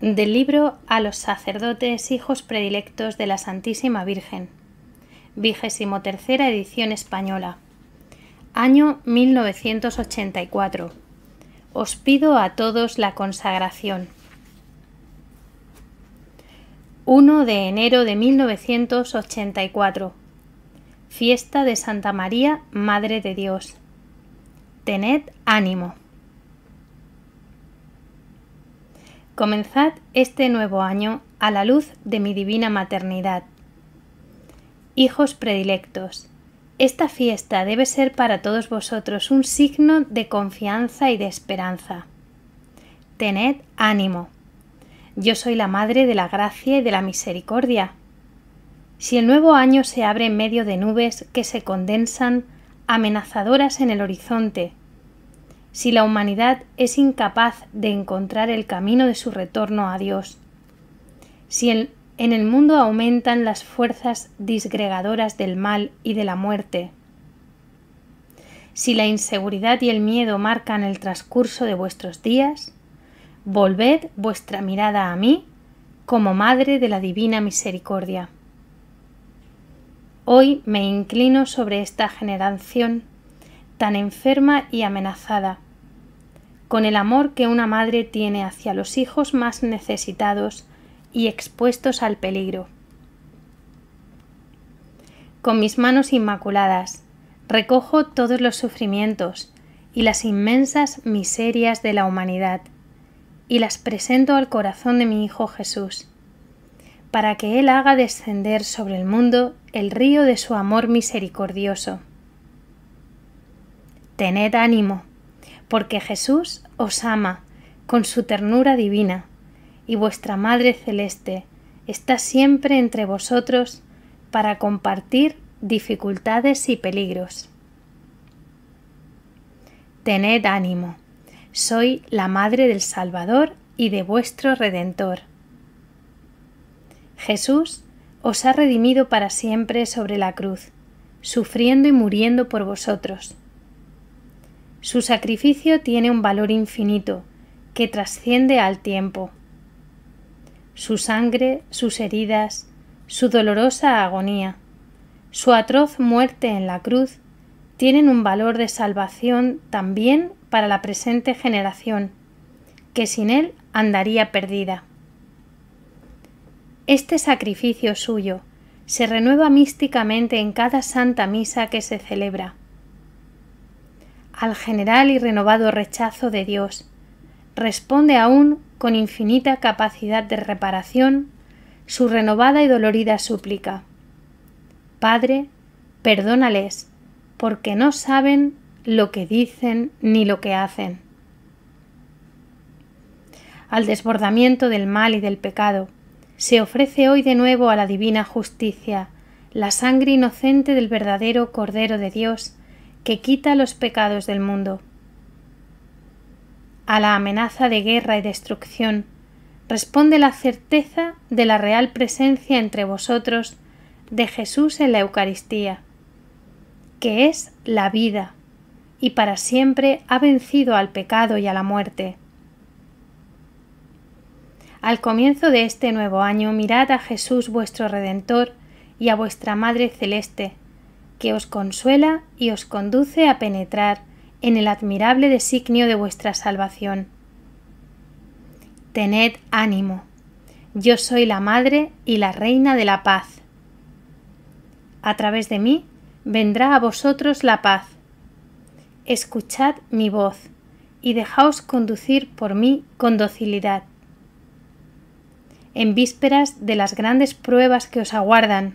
Del libro a los sacerdotes hijos predilectos de la Santísima Virgen. Vigésimo tercera edición española. Año 1984. Os pido a todos la consagración. 1 de enero de 1984. Fiesta de Santa María, Madre de Dios. Tened ánimo. Comenzad este nuevo año a la luz de mi divina maternidad. Hijos predilectos, esta fiesta debe ser para todos vosotros un signo de confianza y de esperanza. Tened ánimo. Yo soy la Madre de la Gracia y de la Misericordia. Si el nuevo año se abre en medio de nubes que se condensan, amenazadoras en el horizonte, si la humanidad es incapaz de encontrar el camino de su retorno a Dios, si en el mundo aumentan las fuerzas disgregadoras del mal y de la muerte, si la inseguridad y el miedo marcan el transcurso de vuestros días, volved vuestra mirada a mí como Madre de la Divina Misericordia. Hoy me inclino sobre esta generación tan enferma y amenazada, con el amor que una madre tiene hacia los hijos más necesitados y expuestos al peligro. Con mis manos inmaculadas, recojo todos los sufrimientos y las inmensas miserias de la humanidad, y las presento al corazón de mi Hijo Jesús, para que Él haga descender sobre el mundo el río de su amor misericordioso. Tened ánimo, porque Jesús os ama con su ternura divina, y vuestra Madre Celeste está siempre entre vosotros para compartir dificultades y peligros. Tened ánimo, soy la Madre del Salvador y de vuestro Redentor. Jesús os ha redimido para siempre sobre la cruz, sufriendo y muriendo por vosotros su sacrificio tiene un valor infinito que trasciende al tiempo. Su sangre, sus heridas, su dolorosa agonía, su atroz muerte en la cruz tienen un valor de salvación también para la presente generación, que sin él andaría perdida. Este sacrificio suyo se renueva místicamente en cada santa misa que se celebra al general y renovado rechazo de Dios. Responde aún con infinita capacidad de reparación su renovada y dolorida súplica. Padre, perdónales, porque no saben lo que dicen ni lo que hacen. Al desbordamiento del mal y del pecado, se ofrece hoy de nuevo a la divina justicia, la sangre inocente del verdadero Cordero de Dios, que quita los pecados del mundo. A la amenaza de guerra y destrucción responde la certeza de la real presencia entre vosotros de Jesús en la Eucaristía, que es la vida, y para siempre ha vencido al pecado y a la muerte. Al comienzo de este nuevo año mirad a Jesús vuestro Redentor y a vuestra Madre Celeste, que os consuela y os conduce a penetrar en el admirable designio de vuestra salvación. Tened ánimo. Yo soy la Madre y la Reina de la Paz. A través de mí vendrá a vosotros la paz. Escuchad mi voz y dejaos conducir por mí con docilidad. En vísperas de las grandes pruebas que os aguardan,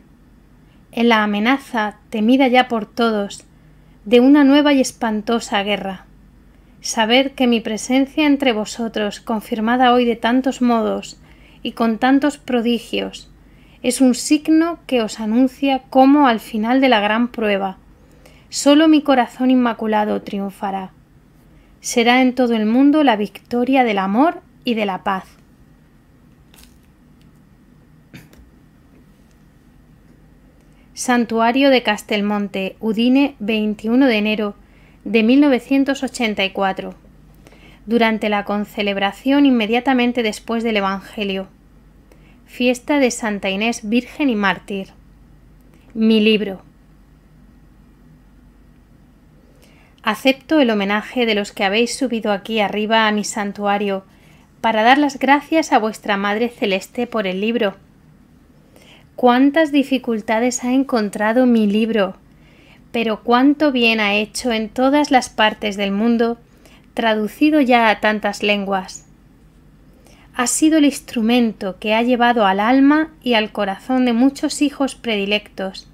en la amenaza temida ya por todos de una nueva y espantosa guerra. Saber que mi presencia entre vosotros, confirmada hoy de tantos modos y con tantos prodigios, es un signo que os anuncia cómo al final de la gran prueba solo mi corazón inmaculado triunfará. Será en todo el mundo la victoria del amor y de la paz. Santuario de Castelmonte, Udine, 21 de enero de 1984, durante la concelebración inmediatamente después del Evangelio. Fiesta de Santa Inés Virgen y Mártir. Mi libro. Acepto el homenaje de los que habéis subido aquí arriba a mi santuario para dar las gracias a vuestra Madre Celeste por el libro cuántas dificultades ha encontrado mi libro, pero cuánto bien ha hecho en todas las partes del mundo, traducido ya a tantas lenguas. Ha sido el instrumento que ha llevado al alma y al corazón de muchos hijos predilectos,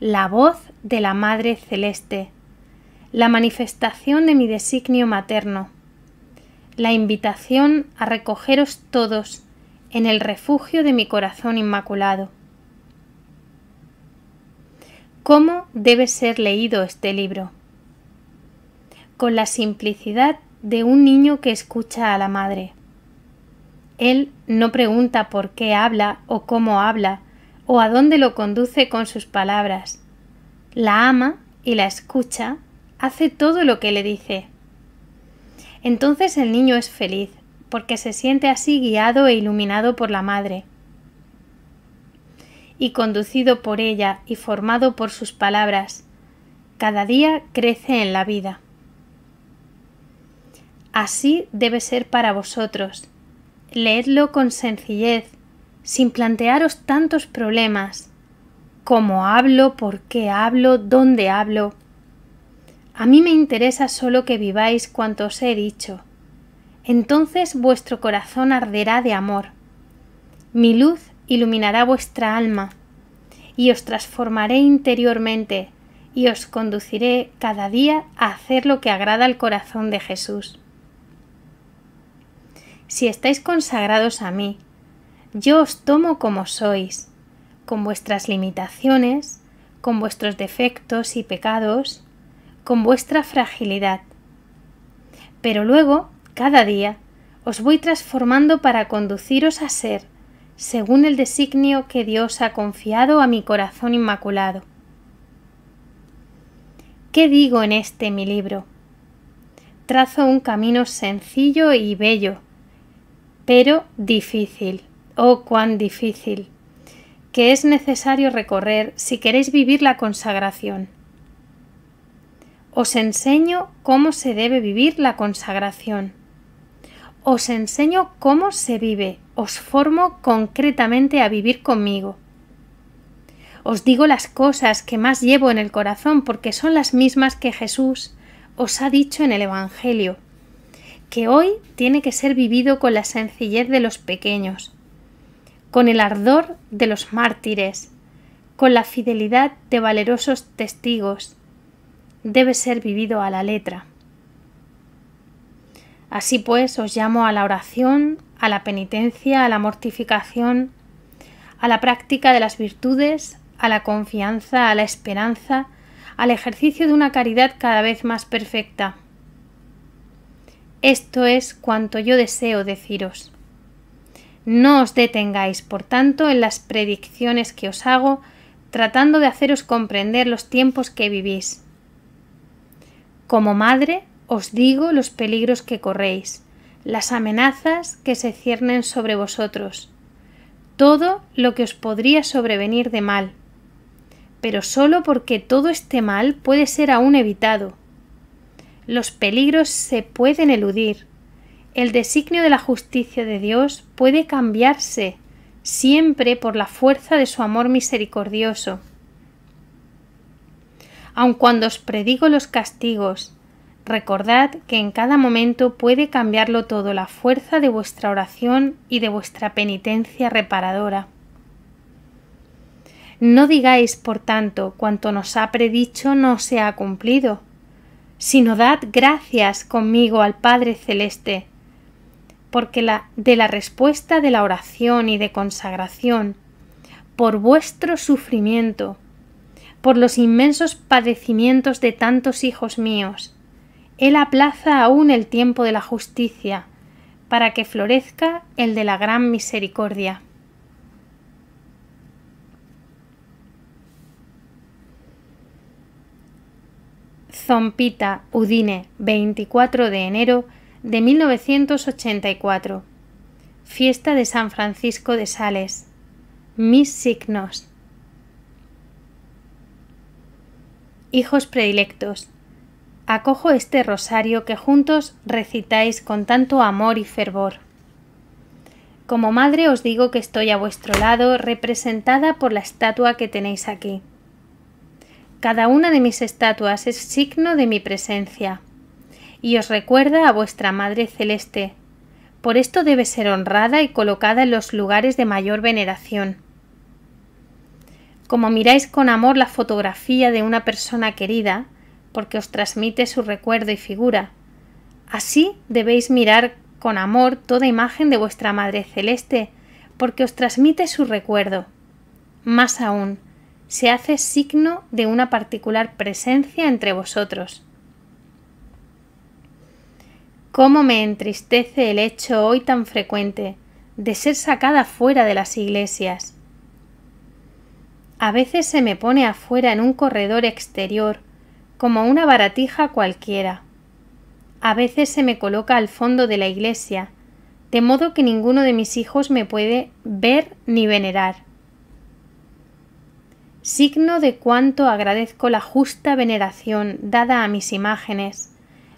la voz de la Madre Celeste, la manifestación de mi designio materno, la invitación a recogeros todos en el refugio de mi corazón inmaculado. ¿Cómo debe ser leído este libro? Con la simplicidad de un niño que escucha a la madre. Él no pregunta por qué habla o cómo habla o a dónde lo conduce con sus palabras. La ama y la escucha, hace todo lo que le dice. Entonces el niño es feliz, porque se siente así guiado e iluminado por la madre y conducido por ella y formado por sus palabras, cada día crece en la vida. Así debe ser para vosotros. Leedlo con sencillez, sin plantearos tantos problemas. ¿Cómo hablo? ¿Por qué hablo? ¿Dónde hablo? A mí me interesa solo que viváis cuanto os he dicho. Entonces vuestro corazón arderá de amor. Mi luz iluminará vuestra alma, y os transformaré interiormente, y os conduciré cada día a hacer lo que agrada al corazón de Jesús. Si estáis consagrados a mí, yo os tomo como sois, con vuestras limitaciones, con vuestros defectos y pecados, con vuestra fragilidad. Pero luego, cada día, os voy transformando para conduciros a ser según el designio que Dios ha confiado a mi corazón inmaculado. ¿Qué digo en este mi libro? Trazo un camino sencillo y bello, pero difícil, oh cuán difícil, que es necesario recorrer si queréis vivir la consagración. Os enseño cómo se debe vivir la consagración. Os enseño cómo se vive os formo concretamente a vivir conmigo. Os digo las cosas que más llevo en el corazón porque son las mismas que Jesús os ha dicho en el Evangelio, que hoy tiene que ser vivido con la sencillez de los pequeños, con el ardor de los mártires, con la fidelidad de valerosos testigos. Debe ser vivido a la letra. Así pues, os llamo a la oración, a la penitencia, a la mortificación, a la práctica de las virtudes, a la confianza, a la esperanza, al ejercicio de una caridad cada vez más perfecta. Esto es cuanto yo deseo deciros. No os detengáis, por tanto, en las predicciones que os hago, tratando de haceros comprender los tiempos que vivís. Como madre, os digo los peligros que corréis las amenazas que se ciernen sobre vosotros, todo lo que os podría sobrevenir de mal, pero solo porque todo este mal puede ser aún evitado. Los peligros se pueden eludir. El designio de la justicia de Dios puede cambiarse siempre por la fuerza de su amor misericordioso. Aun cuando os predigo los castigos, Recordad que en cada momento puede cambiarlo todo la fuerza de vuestra oración y de vuestra penitencia reparadora. No digáis, por tanto, cuanto nos ha predicho no se ha cumplido, sino dad gracias conmigo al Padre Celeste, porque la, de la respuesta de la oración y de consagración, por vuestro sufrimiento, por los inmensos padecimientos de tantos hijos míos, él aplaza aún el tiempo de la justicia, para que florezca el de la gran misericordia. Zompita, Udine, 24 de enero de 1984. Fiesta de San Francisco de Sales. Mis signos. Hijos predilectos acojo este rosario que juntos recitáis con tanto amor y fervor. Como madre os digo que estoy a vuestro lado, representada por la estatua que tenéis aquí. Cada una de mis estatuas es signo de mi presencia y os recuerda a vuestra Madre Celeste. Por esto debe ser honrada y colocada en los lugares de mayor veneración. Como miráis con amor la fotografía de una persona querida, porque os transmite su recuerdo y figura. Así debéis mirar con amor toda imagen de vuestra Madre Celeste, porque os transmite su recuerdo. Más aún, se hace signo de una particular presencia entre vosotros. ¿Cómo me entristece el hecho hoy tan frecuente de ser sacada fuera de las iglesias? A veces se me pone afuera en un corredor exterior como una baratija cualquiera. A veces se me coloca al fondo de la iglesia, de modo que ninguno de mis hijos me puede ver ni venerar. Signo de cuánto agradezco la justa veneración dada a mis imágenes,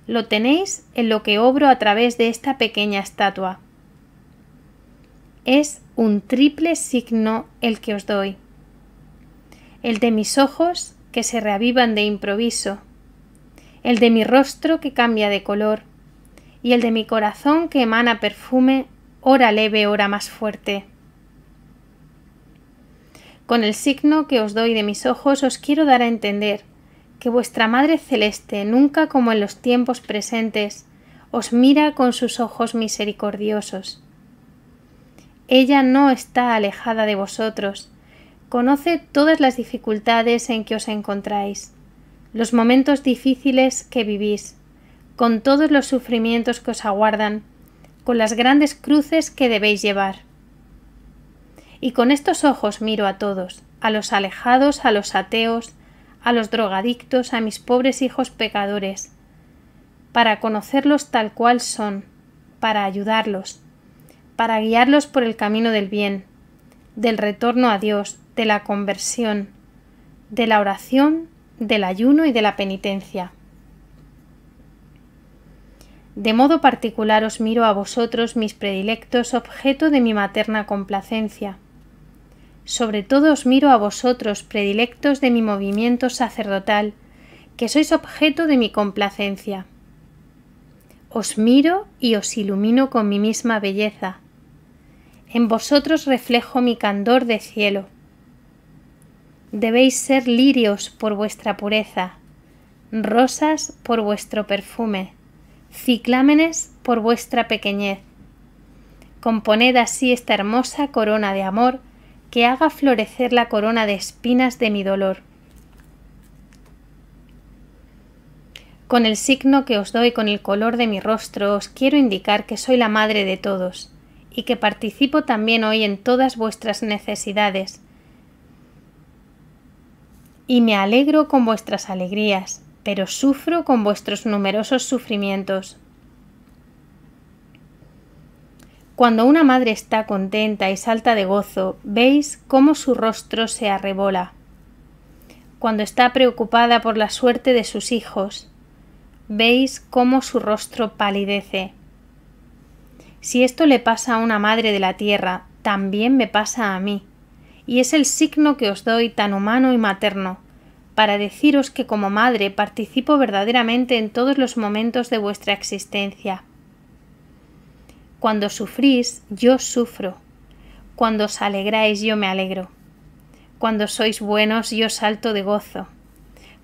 lo tenéis en lo que obro a través de esta pequeña estatua. Es un triple signo el que os doy. El de mis ojos, que se reavivan de improviso, el de mi rostro que cambia de color, y el de mi corazón que emana perfume, hora leve, hora más fuerte. Con el signo que os doy de mis ojos os quiero dar a entender que vuestra Madre Celeste, nunca como en los tiempos presentes, os mira con sus ojos misericordiosos. Ella no está alejada de vosotros, conoce todas las dificultades en que os encontráis, los momentos difíciles que vivís, con todos los sufrimientos que os aguardan, con las grandes cruces que debéis llevar. Y con estos ojos miro a todos, a los alejados, a los ateos, a los drogadictos, a mis pobres hijos pecadores, para conocerlos tal cual son, para ayudarlos, para guiarlos por el camino del bien, del retorno a Dios, de la conversión, de la oración, del ayuno y de la penitencia. De modo particular os miro a vosotros, mis predilectos, objeto de mi materna complacencia. Sobre todo os miro a vosotros, predilectos de mi movimiento sacerdotal, que sois objeto de mi complacencia. Os miro y os ilumino con mi misma belleza. En vosotros reflejo mi candor de cielo debéis ser lirios por vuestra pureza, rosas por vuestro perfume, ciclámenes por vuestra pequeñez. Componed así esta hermosa corona de amor que haga florecer la corona de espinas de mi dolor. Con el signo que os doy con el color de mi rostro os quiero indicar que soy la madre de todos y que participo también hoy en todas vuestras necesidades y me alegro con vuestras alegrías, pero sufro con vuestros numerosos sufrimientos. Cuando una madre está contenta y salta de gozo, veis cómo su rostro se arrebola. Cuando está preocupada por la suerte de sus hijos, veis cómo su rostro palidece. Si esto le pasa a una madre de la tierra, también me pasa a mí y es el signo que os doy tan humano y materno, para deciros que como madre participo verdaderamente en todos los momentos de vuestra existencia. Cuando sufrís, yo sufro. Cuando os alegráis, yo me alegro. Cuando sois buenos, yo salto de gozo.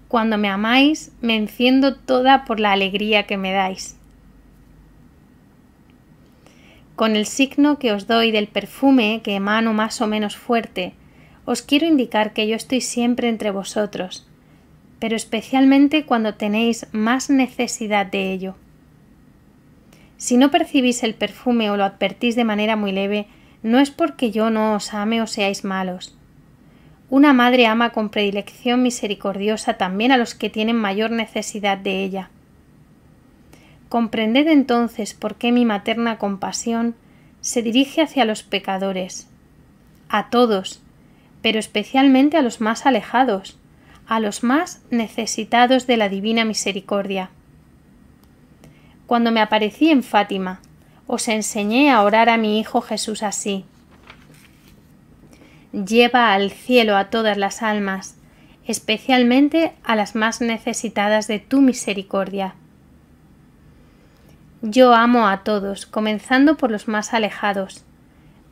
Cuando me amáis, me enciendo toda por la alegría que me dais. Con el signo que os doy del perfume que emano más o menos fuerte, os quiero indicar que yo estoy siempre entre vosotros, pero especialmente cuando tenéis más necesidad de ello. Si no percibís el perfume o lo advertís de manera muy leve, no es porque yo no os ame o seáis malos. Una madre ama con predilección misericordiosa también a los que tienen mayor necesidad de ella. Comprended entonces por qué mi materna compasión se dirige hacia los pecadores, a todos, pero especialmente a los más alejados, a los más necesitados de la divina misericordia. Cuando me aparecí en Fátima, os enseñé a orar a mi Hijo Jesús así. Lleva al cielo a todas las almas, especialmente a las más necesitadas de tu misericordia. Yo amo a todos, comenzando por los más alejados,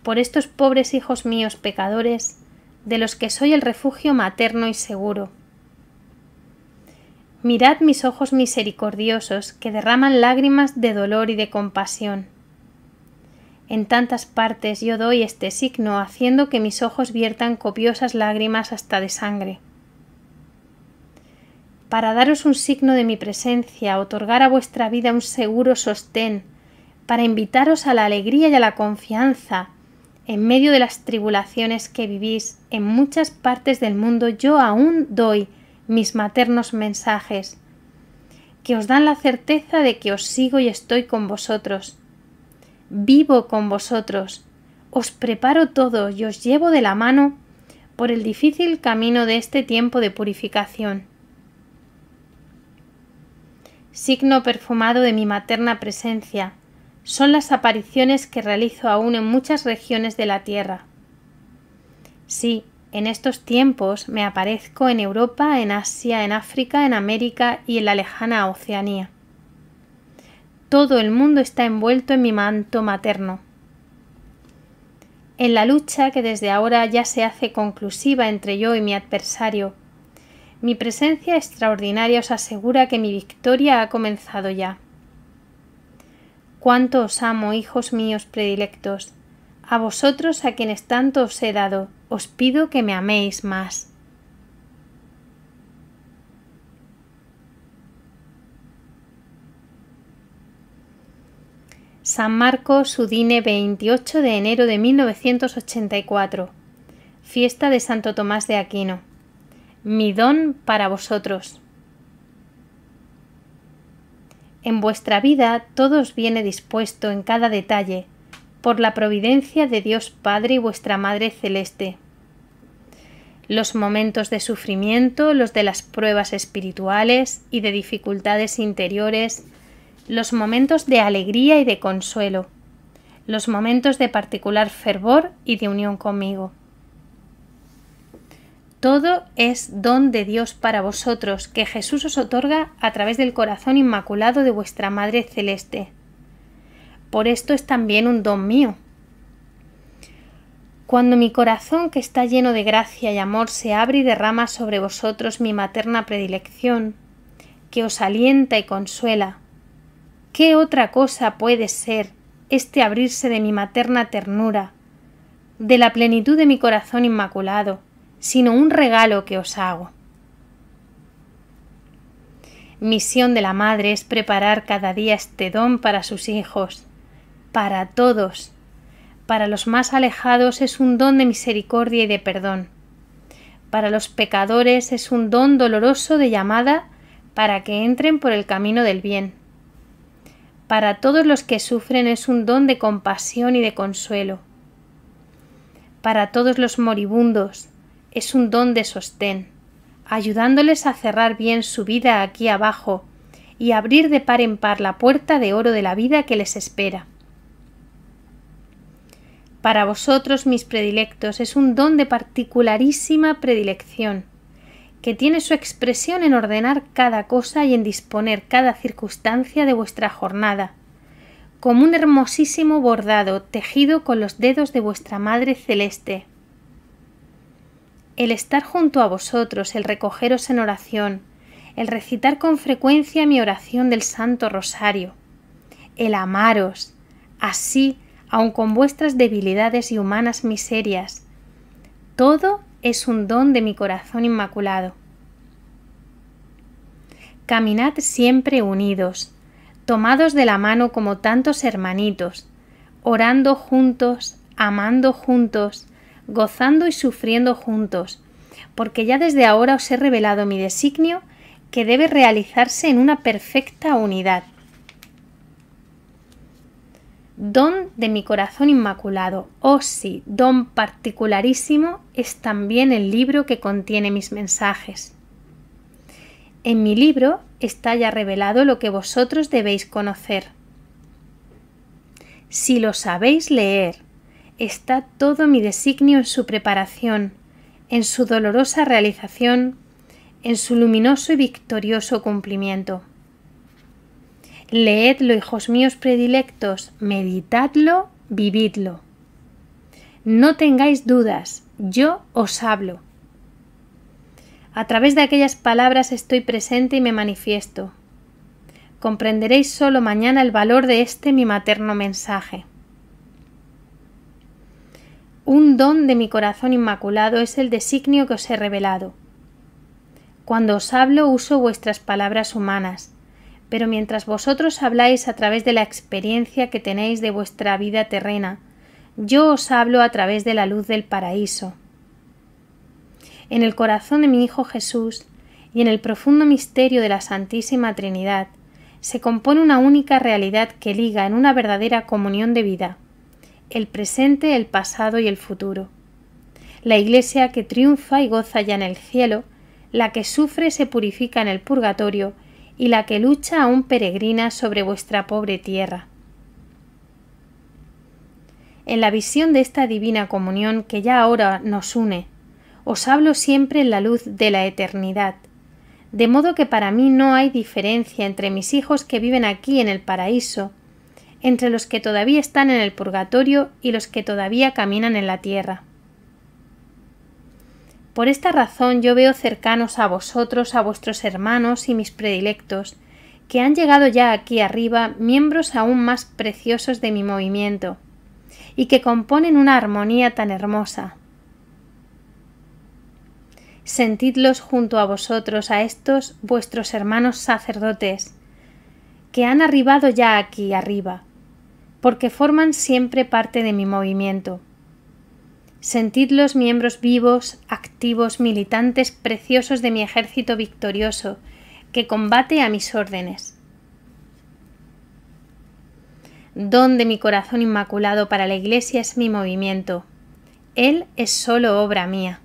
por estos pobres hijos míos pecadores, de los que soy el refugio materno y seguro. Mirad mis ojos misericordiosos que derraman lágrimas de dolor y de compasión. En tantas partes yo doy este signo haciendo que mis ojos viertan copiosas lágrimas hasta de sangre para daros un signo de mi presencia, otorgar a vuestra vida un seguro sostén, para invitaros a la alegría y a la confianza. En medio de las tribulaciones que vivís en muchas partes del mundo, yo aún doy mis maternos mensajes, que os dan la certeza de que os sigo y estoy con vosotros. Vivo con vosotros, os preparo todo y os llevo de la mano por el difícil camino de este tiempo de purificación signo perfumado de mi materna presencia, son las apariciones que realizo aún en muchas regiones de la Tierra. Sí, en estos tiempos me aparezco en Europa, en Asia, en África, en América y en la lejana Oceanía. Todo el mundo está envuelto en mi manto materno. En la lucha que desde ahora ya se hace conclusiva entre yo y mi adversario, mi presencia extraordinaria os asegura que mi victoria ha comenzado ya. Cuánto os amo, hijos míos predilectos. A vosotros a quienes tanto os he dado, os pido que me améis más. San Marcos Udine 28 de enero de 1984 Fiesta de Santo Tomás de Aquino mi don para vosotros. En vuestra vida todo os viene dispuesto en cada detalle, por la providencia de Dios Padre y vuestra Madre Celeste. Los momentos de sufrimiento, los de las pruebas espirituales y de dificultades interiores, los momentos de alegría y de consuelo, los momentos de particular fervor y de unión conmigo. Todo es don de Dios para vosotros que Jesús os otorga a través del corazón inmaculado de vuestra Madre Celeste. Por esto es también un don mío. Cuando mi corazón que está lleno de gracia y amor se abre y derrama sobre vosotros mi materna predilección, que os alienta y consuela, ¿qué otra cosa puede ser este abrirse de mi materna ternura, de la plenitud de mi corazón inmaculado? sino un regalo que os hago. Misión de la madre es preparar cada día este don para sus hijos, para todos. Para los más alejados es un don de misericordia y de perdón. Para los pecadores es un don doloroso de llamada para que entren por el camino del bien. Para todos los que sufren es un don de compasión y de consuelo. Para todos los moribundos, es un don de sostén, ayudándoles a cerrar bien su vida aquí abajo y abrir de par en par la puerta de oro de la vida que les espera. Para vosotros, mis predilectos, es un don de particularísima predilección, que tiene su expresión en ordenar cada cosa y en disponer cada circunstancia de vuestra jornada, como un hermosísimo bordado tejido con los dedos de vuestra Madre Celeste, el estar junto a vosotros, el recogeros en oración, el recitar con frecuencia mi oración del Santo Rosario, el amaros, así, aun con vuestras debilidades y humanas miserias. Todo es un don de mi corazón inmaculado. Caminad siempre unidos, tomados de la mano como tantos hermanitos, orando juntos, amando juntos, gozando y sufriendo juntos, porque ya desde ahora os he revelado mi designio que debe realizarse en una perfecta unidad. Don de mi corazón inmaculado, oh sí, don particularísimo, es también el libro que contiene mis mensajes. En mi libro está ya revelado lo que vosotros debéis conocer. Si lo sabéis leer está todo mi designio en su preparación, en su dolorosa realización, en su luminoso y victorioso cumplimiento. Leedlo, hijos míos predilectos, meditadlo, vividlo. No tengáis dudas, yo os hablo. A través de aquellas palabras estoy presente y me manifiesto. Comprenderéis solo mañana el valor de este mi materno mensaje. Un don de mi corazón inmaculado es el designio que os he revelado. Cuando os hablo uso vuestras palabras humanas, pero mientras vosotros habláis a través de la experiencia que tenéis de vuestra vida terrena, yo os hablo a través de la luz del paraíso. En el corazón de mi Hijo Jesús y en el profundo misterio de la Santísima Trinidad se compone una única realidad que liga en una verdadera comunión de vida el presente, el pasado y el futuro. La Iglesia que triunfa y goza ya en el cielo, la que sufre se purifica en el purgatorio, y la que lucha aún peregrina sobre vuestra pobre tierra. En la visión de esta divina comunión que ya ahora nos une, os hablo siempre en la luz de la eternidad, de modo que para mí no hay diferencia entre mis hijos que viven aquí en el paraíso entre los que todavía están en el purgatorio y los que todavía caminan en la tierra. Por esta razón yo veo cercanos a vosotros, a vuestros hermanos y mis predilectos, que han llegado ya aquí arriba miembros aún más preciosos de mi movimiento, y que componen una armonía tan hermosa. Sentidlos junto a vosotros, a estos vuestros hermanos sacerdotes, que han arribado ya aquí arriba, porque forman siempre parte de mi movimiento. Sentid los miembros vivos, activos, militantes, preciosos de mi ejército victorioso, que combate a mis órdenes. Don de mi corazón inmaculado para la Iglesia es mi movimiento. Él es solo obra mía.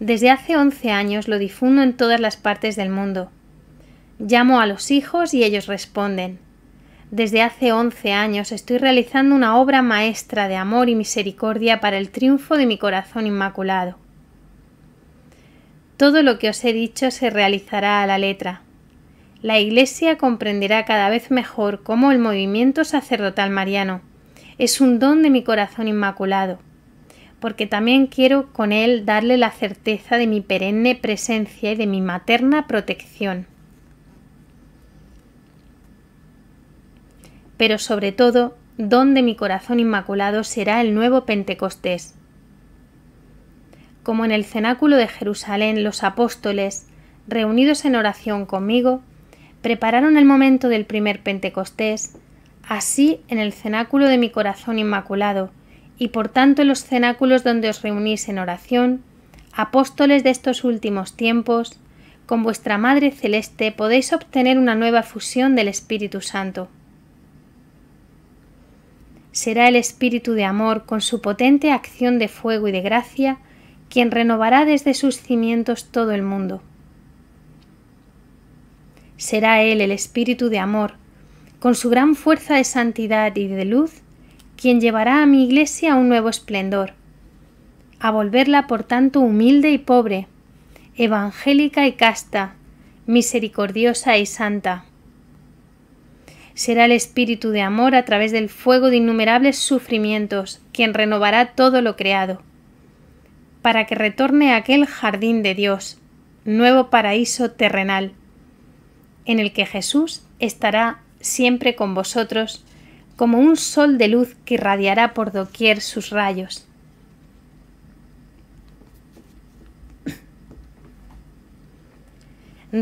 Desde hace once años lo difundo en todas las partes del mundo. Llamo a los hijos y ellos responden. Desde hace 11 años estoy realizando una obra maestra de amor y misericordia para el triunfo de mi corazón inmaculado. Todo lo que os he dicho se realizará a la letra. La Iglesia comprenderá cada vez mejor cómo el movimiento sacerdotal mariano es un don de mi corazón inmaculado, porque también quiero con él darle la certeza de mi perenne presencia y de mi materna protección. pero sobre todo donde mi corazón inmaculado será el nuevo Pentecostés. Como en el cenáculo de Jerusalén los apóstoles, reunidos en oración conmigo, prepararon el momento del primer Pentecostés, así en el cenáculo de mi corazón inmaculado, y por tanto en los cenáculos donde os reunís en oración, apóstoles de estos últimos tiempos, con vuestra Madre Celeste podéis obtener una nueva fusión del Espíritu Santo. Será el Espíritu de Amor, con su potente acción de fuego y de gracia, quien renovará desde sus cimientos todo el mundo. Será Él el Espíritu de Amor, con su gran fuerza de santidad y de luz, quien llevará a mi Iglesia a un nuevo esplendor, a volverla por tanto humilde y pobre, evangélica y casta, misericordiosa y santa. Será el espíritu de amor a través del fuego de innumerables sufrimientos, quien renovará todo lo creado, para que retorne a aquel jardín de Dios, nuevo paraíso terrenal, en el que Jesús estará siempre con vosotros, como un sol de luz que irradiará por doquier sus rayos.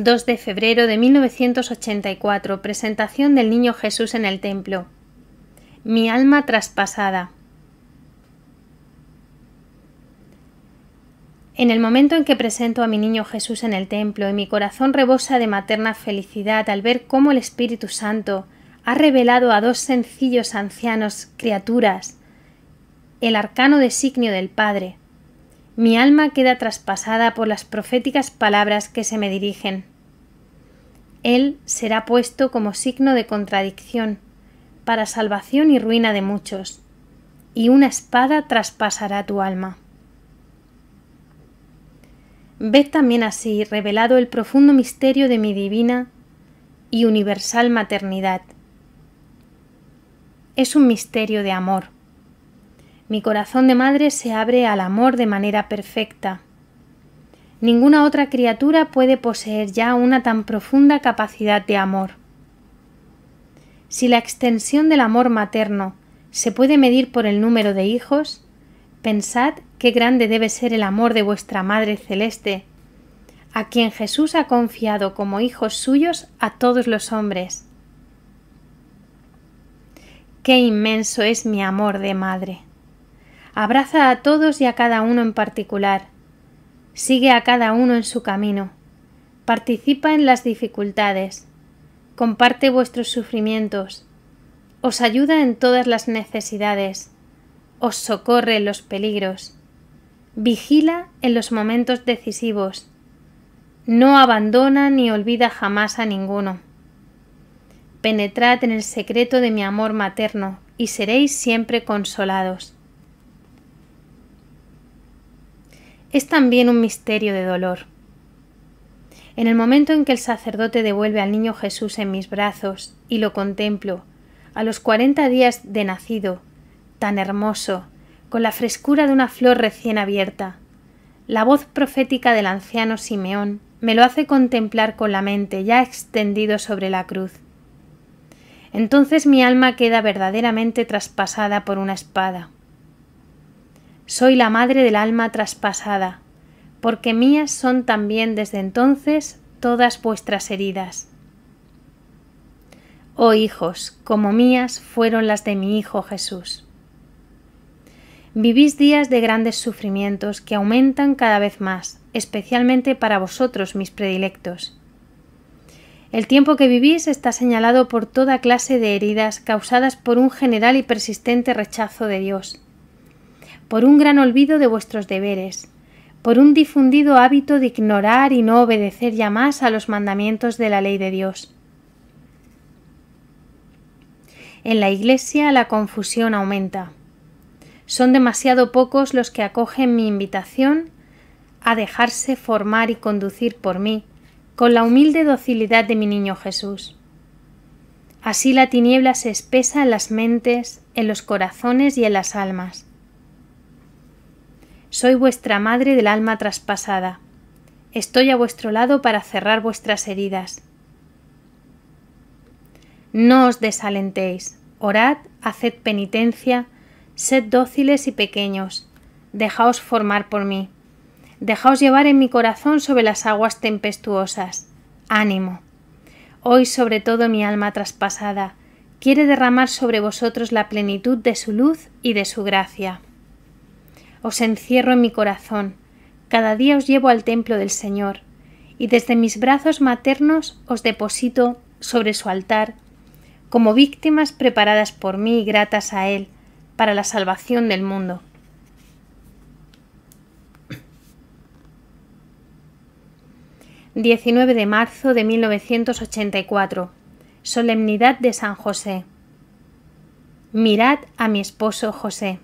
2 de febrero de 1984. Presentación del Niño Jesús en el Templo. Mi alma traspasada. En el momento en que presento a mi niño Jesús en el templo y mi corazón rebosa de materna felicidad al ver cómo el Espíritu Santo ha revelado a dos sencillos ancianos criaturas el arcano designio del Padre, mi alma queda traspasada por las proféticas palabras que se me dirigen. Él será puesto como signo de contradicción, para salvación y ruina de muchos, y una espada traspasará tu alma. Ve también así revelado el profundo misterio de mi divina y universal maternidad. Es un misterio de amor. Mi corazón de madre se abre al amor de manera perfecta. Ninguna otra criatura puede poseer ya una tan profunda capacidad de amor. Si la extensión del amor materno se puede medir por el número de hijos, pensad qué grande debe ser el amor de vuestra Madre Celeste, a quien Jesús ha confiado como hijos suyos a todos los hombres. Qué inmenso es mi amor de Madre. Abraza a todos y a cada uno en particular. Sigue a cada uno en su camino. Participa en las dificultades. Comparte vuestros sufrimientos. Os ayuda en todas las necesidades. Os socorre en los peligros. Vigila en los momentos decisivos. No abandona ni olvida jamás a ninguno. Penetrad en el secreto de mi amor materno y seréis siempre consolados. es también un misterio de dolor. En el momento en que el sacerdote devuelve al niño Jesús en mis brazos y lo contemplo, a los cuarenta días de nacido, tan hermoso, con la frescura de una flor recién abierta, la voz profética del anciano Simeón me lo hace contemplar con la mente ya extendido sobre la cruz. Entonces mi alma queda verdaderamente traspasada por una espada. Soy la madre del alma traspasada, porque mías son también desde entonces todas vuestras heridas. Oh hijos, como mías fueron las de mi Hijo Jesús. Vivís días de grandes sufrimientos que aumentan cada vez más, especialmente para vosotros, mis predilectos. El tiempo que vivís está señalado por toda clase de heridas causadas por un general y persistente rechazo de Dios, por un gran olvido de vuestros deberes, por un difundido hábito de ignorar y no obedecer ya más a los mandamientos de la ley de Dios. En la Iglesia la confusión aumenta. Son demasiado pocos los que acogen mi invitación a dejarse formar y conducir por mí, con la humilde docilidad de mi niño Jesús. Así la tiniebla se espesa en las mentes, en los corazones y en las almas. Soy vuestra madre del alma traspasada. Estoy a vuestro lado para cerrar vuestras heridas. No os desalentéis. Orad, haced penitencia, sed dóciles y pequeños. Dejaos formar por mí. Dejaos llevar en mi corazón sobre las aguas tempestuosas. Ánimo. Hoy sobre todo mi alma traspasada quiere derramar sobre vosotros la plenitud de su luz y de su gracia os encierro en mi corazón, cada día os llevo al templo del Señor, y desde mis brazos maternos os deposito sobre su altar, como víctimas preparadas por mí y gratas a Él, para la salvación del mundo. —19 de marzo de 1984. Solemnidad de San José. Mirad a mi esposo José.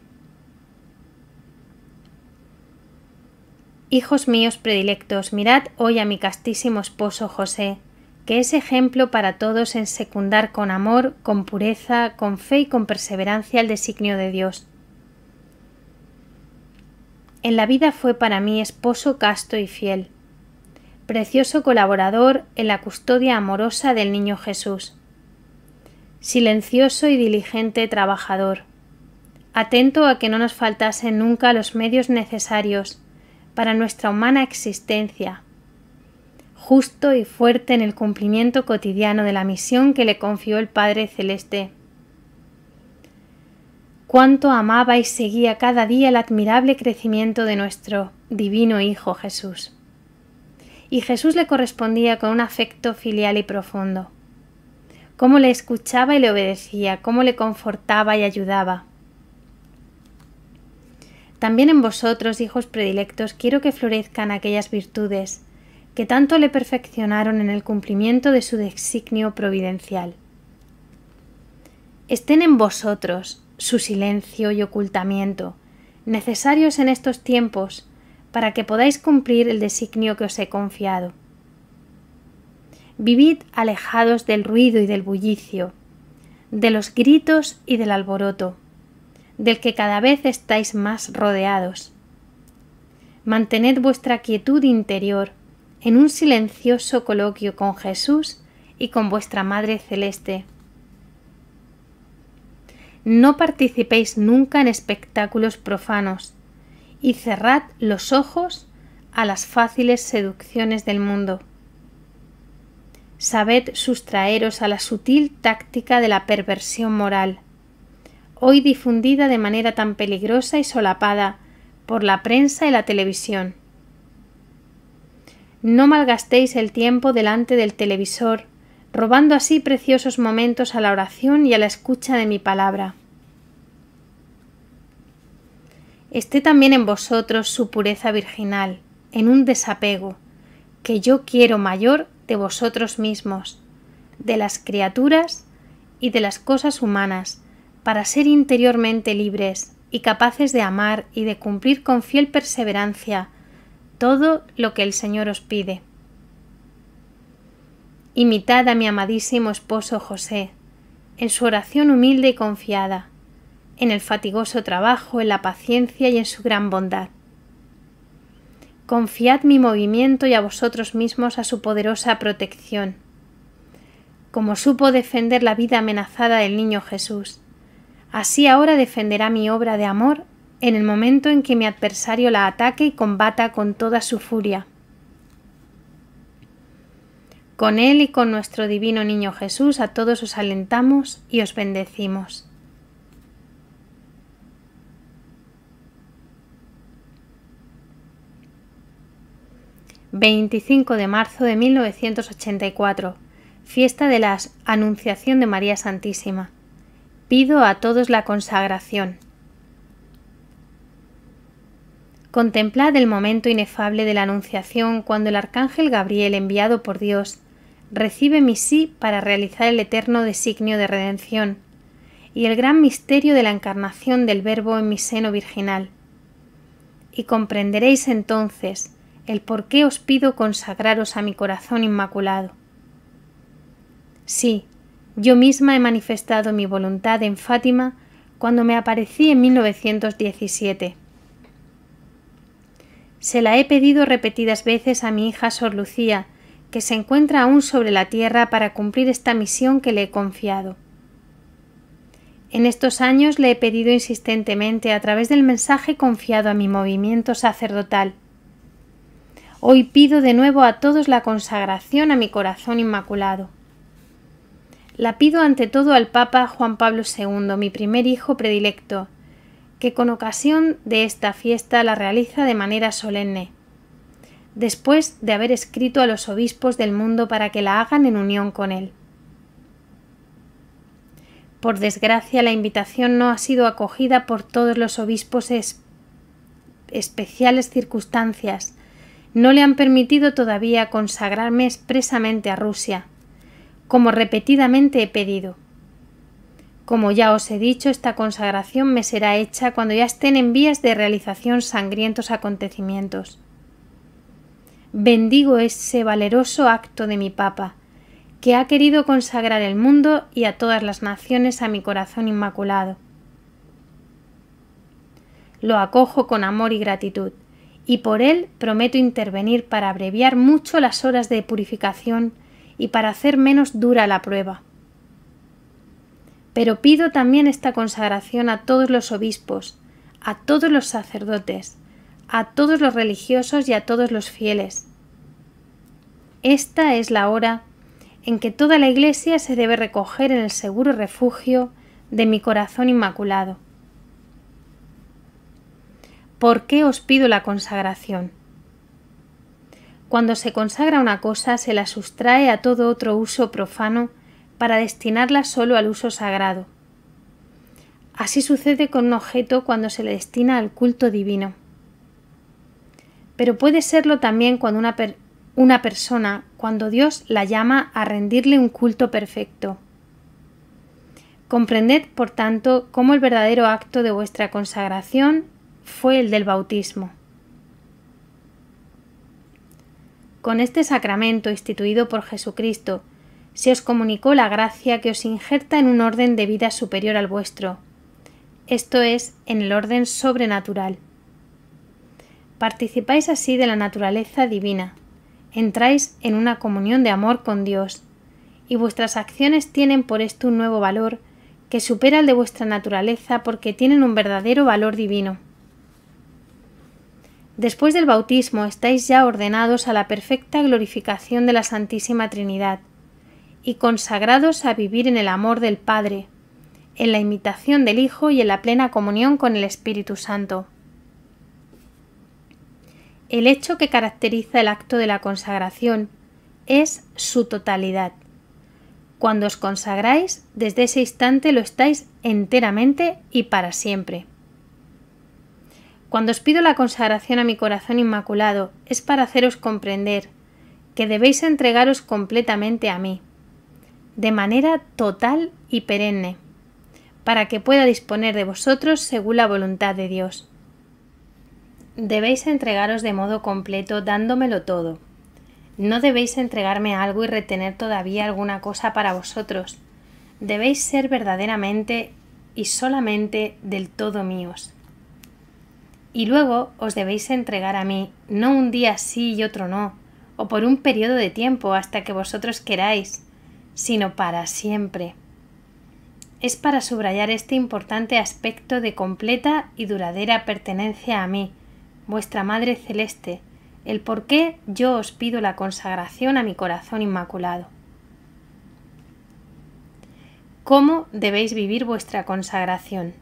Hijos míos predilectos, mirad hoy a mi castísimo esposo José, que es ejemplo para todos en secundar con amor, con pureza, con fe y con perseverancia el designio de Dios. En la vida fue para mí esposo casto y fiel, precioso colaborador en la custodia amorosa del niño Jesús, silencioso y diligente trabajador, atento a que no nos faltasen nunca los medios necesarios para nuestra humana existencia, justo y fuerte en el cumplimiento cotidiano de la misión que le confió el Padre Celeste. Cuánto amaba y seguía cada día el admirable crecimiento de nuestro divino Hijo Jesús. Y Jesús le correspondía con un afecto filial y profundo. Cómo le escuchaba y le obedecía, cómo le confortaba y ayudaba. También en vosotros, hijos predilectos, quiero que florezcan aquellas virtudes que tanto le perfeccionaron en el cumplimiento de su designio providencial. Estén en vosotros su silencio y ocultamiento, necesarios en estos tiempos, para que podáis cumplir el designio que os he confiado. Vivid alejados del ruido y del bullicio, de los gritos y del alboroto, del que cada vez estáis más rodeados. Mantened vuestra quietud interior en un silencioso coloquio con Jesús y con vuestra Madre Celeste. No participéis nunca en espectáculos profanos y cerrad los ojos a las fáciles seducciones del mundo. Sabed sustraeros a la sutil táctica de la perversión moral hoy difundida de manera tan peligrosa y solapada por la prensa y la televisión. No malgastéis el tiempo delante del televisor, robando así preciosos momentos a la oración y a la escucha de mi palabra. Esté también en vosotros su pureza virginal, en un desapego, que yo quiero mayor de vosotros mismos, de las criaturas y de las cosas humanas, para ser interiormente libres y capaces de amar y de cumplir con fiel perseverancia todo lo que el Señor os pide. Imitad a mi amadísimo esposo José, en su oración humilde y confiada, en el fatigoso trabajo, en la paciencia y en su gran bondad. Confiad mi movimiento y a vosotros mismos a su poderosa protección, como supo defender la vida amenazada del niño Jesús Así ahora defenderá mi obra de amor en el momento en que mi adversario la ataque y combata con toda su furia. Con Él y con nuestro Divino Niño Jesús a todos os alentamos y os bendecimos. ...25 de marzo de 1984... ...fiesta de la Anunciación de María Santísima... Pido a todos la consagración. Contemplad el momento inefable de la Anunciación cuando el Arcángel Gabriel, enviado por Dios, recibe mi sí para realizar el eterno designio de redención, y el gran misterio de la encarnación del Verbo en mi seno virginal. Y comprenderéis entonces el por qué os pido consagraros a mi corazón inmaculado. Sí, yo misma he manifestado mi voluntad en Fátima cuando me aparecí en 1917. Se la he pedido repetidas veces a mi hija Sor Lucía, que se encuentra aún sobre la tierra para cumplir esta misión que le he confiado. En estos años le he pedido insistentemente a través del mensaje confiado a mi movimiento sacerdotal. Hoy pido de nuevo a todos la consagración a mi corazón inmaculado la pido ante todo al Papa Juan Pablo II, mi primer hijo predilecto, que con ocasión de esta fiesta la realiza de manera solemne, después de haber escrito a los obispos del mundo para que la hagan en unión con él. Por desgracia, la invitación no ha sido acogida por todos los obispos es especiales circunstancias no le han permitido todavía consagrarme expresamente a Rusia como repetidamente he pedido. Como ya os he dicho, esta consagración me será hecha cuando ya estén en vías de realización sangrientos acontecimientos. Bendigo ese valeroso acto de mi Papa, que ha querido consagrar el mundo y a todas las naciones a mi corazón inmaculado. Lo acojo con amor y gratitud, y por él prometo intervenir para abreviar mucho las horas de purificación y para hacer menos dura la prueba. Pero pido también esta consagración a todos los obispos, a todos los sacerdotes, a todos los religiosos y a todos los fieles. Esta es la hora en que toda la Iglesia se debe recoger en el seguro refugio de mi corazón inmaculado. ¿Por qué os pido la consagración? Cuando se consagra una cosa, se la sustrae a todo otro uso profano para destinarla solo al uso sagrado. Así sucede con un objeto cuando se le destina al culto divino. Pero puede serlo también cuando una, una persona, cuando Dios la llama a rendirle un culto perfecto. Comprended, por tanto, cómo el verdadero acto de vuestra consagración fue el del bautismo. Con este sacramento instituido por Jesucristo, se os comunicó la gracia que os injerta en un orden de vida superior al vuestro, esto es, en el orden sobrenatural. Participáis así de la naturaleza divina, entráis en una comunión de amor con Dios, y vuestras acciones tienen por esto un nuevo valor que supera el de vuestra naturaleza porque tienen un verdadero valor divino. Después del bautismo estáis ya ordenados a la perfecta glorificación de la Santísima Trinidad y consagrados a vivir en el amor del Padre, en la imitación del Hijo y en la plena comunión con el Espíritu Santo. El hecho que caracteriza el acto de la consagración es su totalidad. Cuando os consagráis, desde ese instante lo estáis enteramente y para siempre. Cuando os pido la consagración a mi corazón inmaculado, es para haceros comprender que debéis entregaros completamente a mí, de manera total y perenne, para que pueda disponer de vosotros según la voluntad de Dios. Debéis entregaros de modo completo dándomelo todo. No debéis entregarme algo y retener todavía alguna cosa para vosotros. Debéis ser verdaderamente y solamente del todo míos y luego os debéis entregar a mí, no un día sí y otro no, o por un periodo de tiempo hasta que vosotros queráis, sino para siempre. Es para subrayar este importante aspecto de completa y duradera pertenencia a mí, vuestra Madre Celeste, el por qué yo os pido la consagración a mi corazón inmaculado. ¿Cómo debéis vivir vuestra consagración?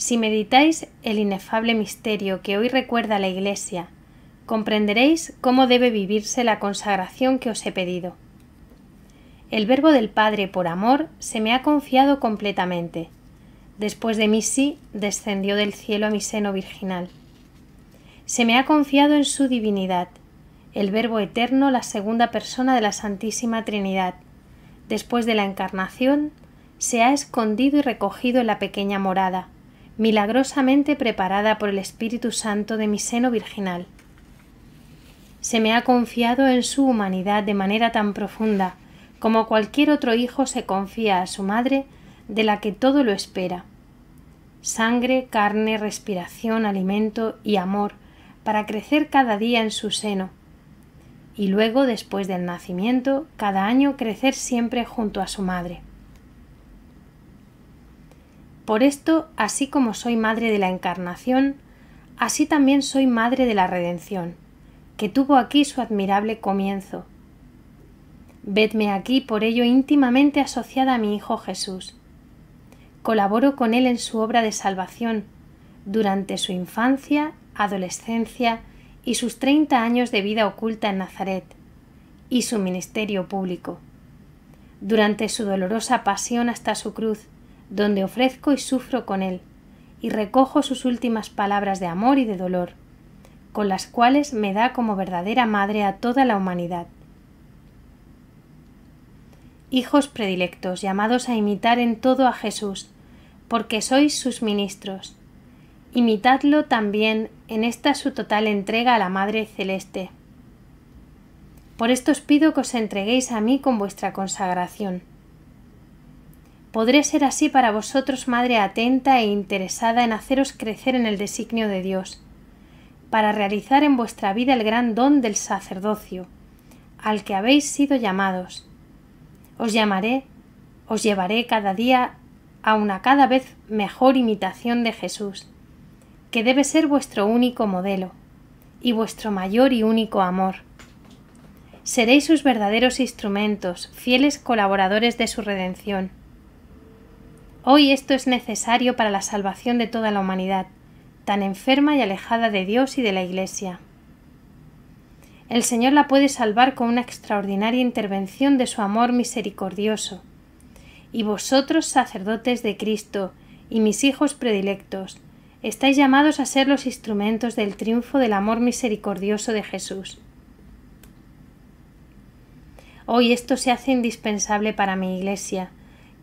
Si meditáis el inefable misterio que hoy recuerda la Iglesia, comprenderéis cómo debe vivirse la consagración que os he pedido. El verbo del Padre por amor se me ha confiado completamente. Después de mí sí descendió del cielo a mi seno virginal. Se me ha confiado en su divinidad, el Verbo Eterno, la segunda persona de la Santísima Trinidad. Después de la Encarnación, se ha escondido y recogido en la pequeña morada, milagrosamente preparada por el Espíritu Santo de mi seno virginal. Se me ha confiado en su humanidad de manera tan profunda como cualquier otro hijo se confía a su madre, de la que todo lo espera. Sangre, carne, respiración, alimento y amor, para crecer cada día en su seno. Y luego, después del nacimiento, cada año crecer siempre junto a su madre. Por esto, así como soy madre de la encarnación, así también soy madre de la redención, que tuvo aquí su admirable comienzo. Vedme aquí por ello íntimamente asociada a mi Hijo Jesús. Colaboro con él en su obra de salvación, durante su infancia, adolescencia y sus treinta años de vida oculta en Nazaret, y su ministerio público, durante su dolorosa pasión hasta su cruz, donde ofrezco y sufro con Él, y recojo sus últimas palabras de amor y de dolor, con las cuales me da como verdadera madre a toda la humanidad. Hijos predilectos, llamados a imitar en todo a Jesús, porque sois sus ministros. Imitadlo también en esta su total entrega a la Madre Celeste. Por esto os pido que os entreguéis a mí con vuestra consagración Podré ser así para vosotros madre atenta e interesada en haceros crecer en el designio de Dios, para realizar en vuestra vida el gran don del sacerdocio, al que habéis sido llamados. Os llamaré, os llevaré cada día a una cada vez mejor imitación de Jesús, que debe ser vuestro único modelo y vuestro mayor y único amor. Seréis sus verdaderos instrumentos, fieles colaboradores de su redención Hoy esto es necesario para la salvación de toda la humanidad, tan enferma y alejada de Dios y de la Iglesia. El Señor la puede salvar con una extraordinaria intervención de su amor misericordioso. Y vosotros, sacerdotes de Cristo, y mis hijos predilectos, estáis llamados a ser los instrumentos del triunfo del amor misericordioso de Jesús. Hoy esto se hace indispensable para mi Iglesia,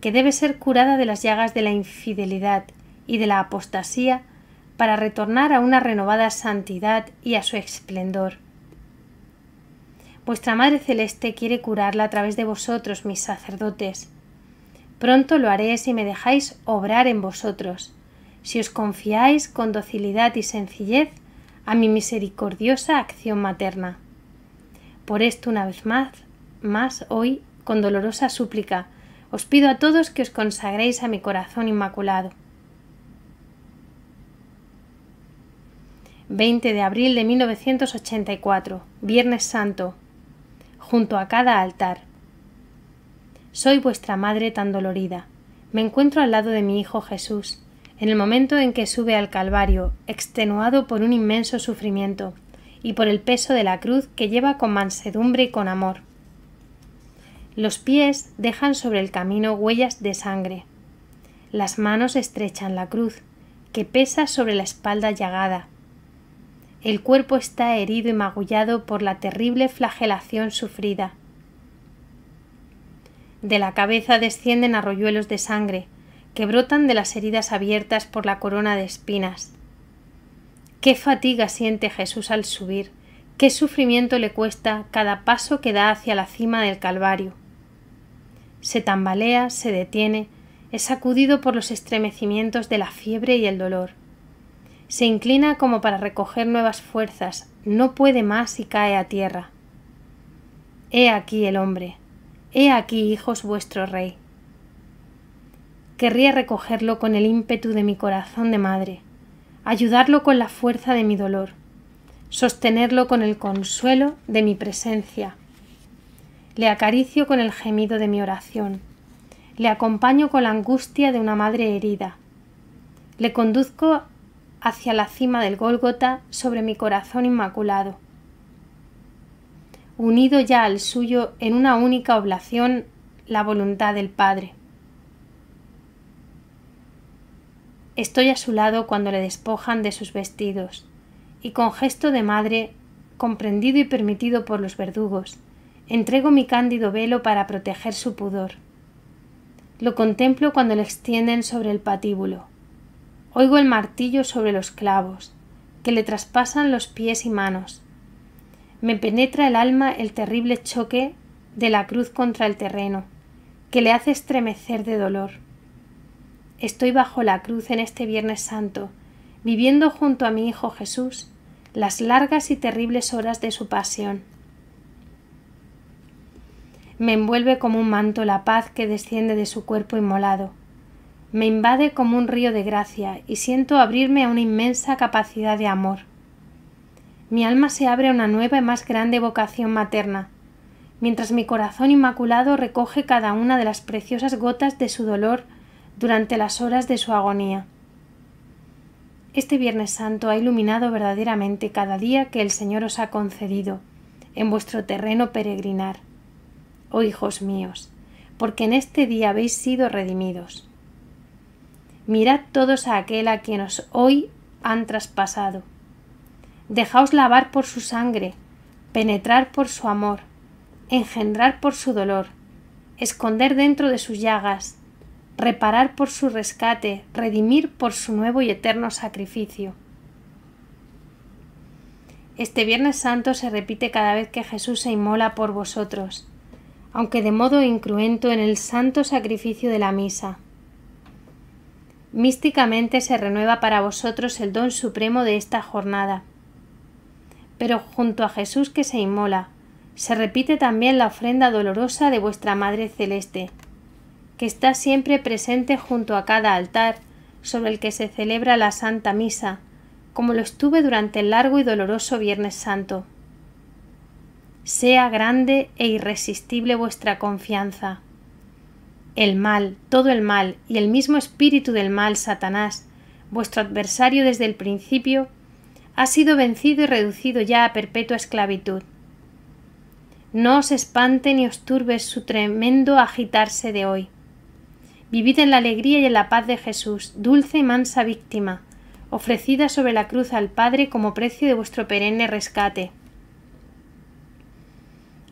que debe ser curada de las llagas de la infidelidad y de la apostasía para retornar a una renovada santidad y a su esplendor. Vuestra Madre Celeste quiere curarla a través de vosotros, mis sacerdotes. Pronto lo haré si me dejáis obrar en vosotros, si os confiáis con docilidad y sencillez a mi misericordiosa acción materna. Por esto una vez más, más hoy, con dolorosa súplica, os pido a todos que os consagréis a mi corazón inmaculado. 20 de abril de 1984, Viernes Santo, junto a cada altar. Soy vuestra madre tan dolorida. Me encuentro al lado de mi Hijo Jesús, en el momento en que sube al Calvario, extenuado por un inmenso sufrimiento y por el peso de la cruz que lleva con mansedumbre y con amor. Los pies dejan sobre el camino huellas de sangre. Las manos estrechan la cruz, que pesa sobre la espalda llagada. El cuerpo está herido y magullado por la terrible flagelación sufrida. De la cabeza descienden arroyuelos de sangre, que brotan de las heridas abiertas por la corona de espinas. Qué fatiga siente Jesús al subir, qué sufrimiento le cuesta cada paso que da hacia la cima del Calvario se tambalea, se detiene, es sacudido por los estremecimientos de la fiebre y el dolor. Se inclina como para recoger nuevas fuerzas, no puede más y cae a tierra. He aquí el hombre, he aquí, hijos, vuestro rey. Querría recogerlo con el ímpetu de mi corazón de madre, ayudarlo con la fuerza de mi dolor, sostenerlo con el consuelo de mi presencia, le acaricio con el gemido de mi oración, le acompaño con la angustia de una madre herida, le conduzco hacia la cima del Gólgota sobre mi corazón inmaculado. Unido ya al suyo en una única oblación la voluntad del Padre. Estoy a su lado cuando le despojan de sus vestidos, y con gesto de madre, comprendido y permitido por los verdugos, Entrego mi cándido velo para proteger su pudor. Lo contemplo cuando le extienden sobre el patíbulo. Oigo el martillo sobre los clavos, que le traspasan los pies y manos. Me penetra el alma el terrible choque de la cruz contra el terreno, que le hace estremecer de dolor. Estoy bajo la cruz en este Viernes Santo, viviendo junto a mi Hijo Jesús las largas y terribles horas de su pasión. Me envuelve como un manto la paz que desciende de su cuerpo inmolado. Me invade como un río de gracia y siento abrirme a una inmensa capacidad de amor. Mi alma se abre a una nueva y más grande vocación materna, mientras mi corazón inmaculado recoge cada una de las preciosas gotas de su dolor durante las horas de su agonía. Este Viernes Santo ha iluminado verdaderamente cada día que el Señor os ha concedido en vuestro terreno peregrinar oh hijos míos, porque en este día habéis sido redimidos. Mirad todos a aquel a quien os hoy han traspasado. Dejaos lavar por su sangre, penetrar por su amor, engendrar por su dolor, esconder dentro de sus llagas, reparar por su rescate, redimir por su nuevo y eterno sacrificio. Este Viernes Santo se repite cada vez que Jesús se inmola por vosotros aunque de modo incruento, en el santo sacrificio de la misa. Místicamente se renueva para vosotros el don supremo de esta jornada. Pero junto a Jesús que se inmola, se repite también la ofrenda dolorosa de vuestra Madre Celeste, que está siempre presente junto a cada altar sobre el que se celebra la Santa Misa, como lo estuve durante el largo y doloroso Viernes Santo sea grande e irresistible vuestra confianza. El mal, todo el mal y el mismo espíritu del mal, Satanás, vuestro adversario desde el principio, ha sido vencido y reducido ya a perpetua esclavitud. No os espante ni os turbe su tremendo agitarse de hoy. Vivid en la alegría y en la paz de Jesús, dulce y mansa víctima, ofrecida sobre la cruz al Padre como precio de vuestro perenne rescate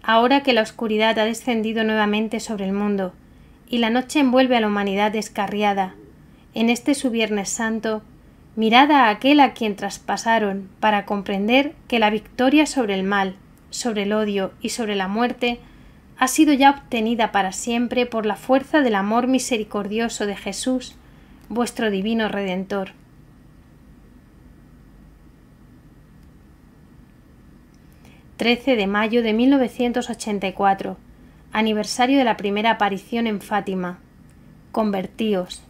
ahora que la oscuridad ha descendido nuevamente sobre el mundo, y la noche envuelve a la humanidad descarriada, en este su Viernes Santo, mirad a aquel a quien traspasaron para comprender que la victoria sobre el mal, sobre el odio y sobre la muerte ha sido ya obtenida para siempre por la fuerza del amor misericordioso de Jesús, vuestro divino Redentor. 13 de mayo de 1984, aniversario de la primera aparición en Fátima. Convertíos.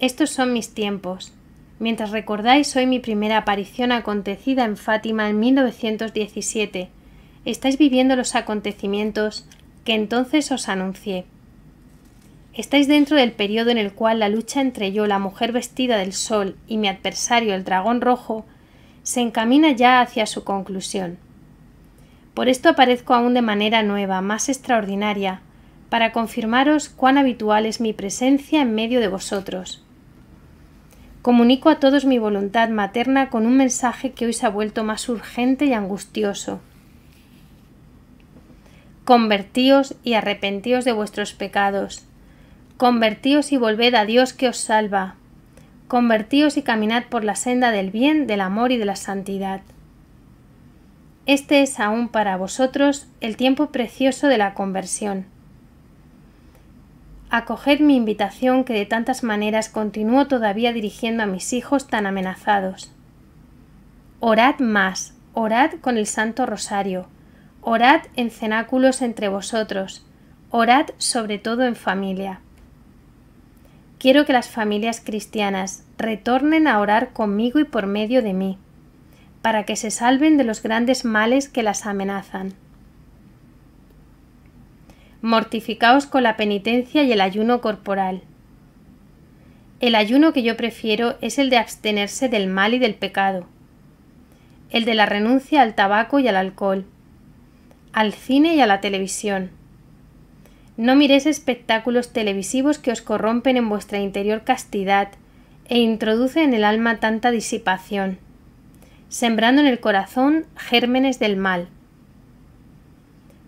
Estos son mis tiempos. Mientras recordáis hoy mi primera aparición acontecida en Fátima en 1917, estáis viviendo los acontecimientos que entonces os anuncié. Estáis dentro del periodo en el cual la lucha entre yo, la mujer vestida del sol, y mi adversario, el dragón rojo, se encamina ya hacia su conclusión. Por esto aparezco aún de manera nueva, más extraordinaria, para confirmaros cuán habitual es mi presencia en medio de vosotros. Comunico a todos mi voluntad materna con un mensaje que hoy se ha vuelto más urgente y angustioso. Convertíos y arrepentíos de vuestros pecados. Convertíos y volved a Dios que os salva, Convertíos y caminad por la senda del bien, del amor y de la santidad. Este es aún para vosotros el tiempo precioso de la conversión. Acoged mi invitación que de tantas maneras continúo todavía dirigiendo a mis hijos tan amenazados. Orad más, orad con el Santo Rosario, orad en cenáculos entre vosotros, orad sobre todo en familia. Quiero que las familias cristianas retornen a orar conmigo y por medio de mí, para que se salven de los grandes males que las amenazan. Mortificaos con la penitencia y el ayuno corporal. El ayuno que yo prefiero es el de abstenerse del mal y del pecado, el de la renuncia al tabaco y al alcohol, al cine y a la televisión, no miréis espectáculos televisivos que os corrompen en vuestra interior castidad e introducen en el alma tanta disipación, sembrando en el corazón gérmenes del mal.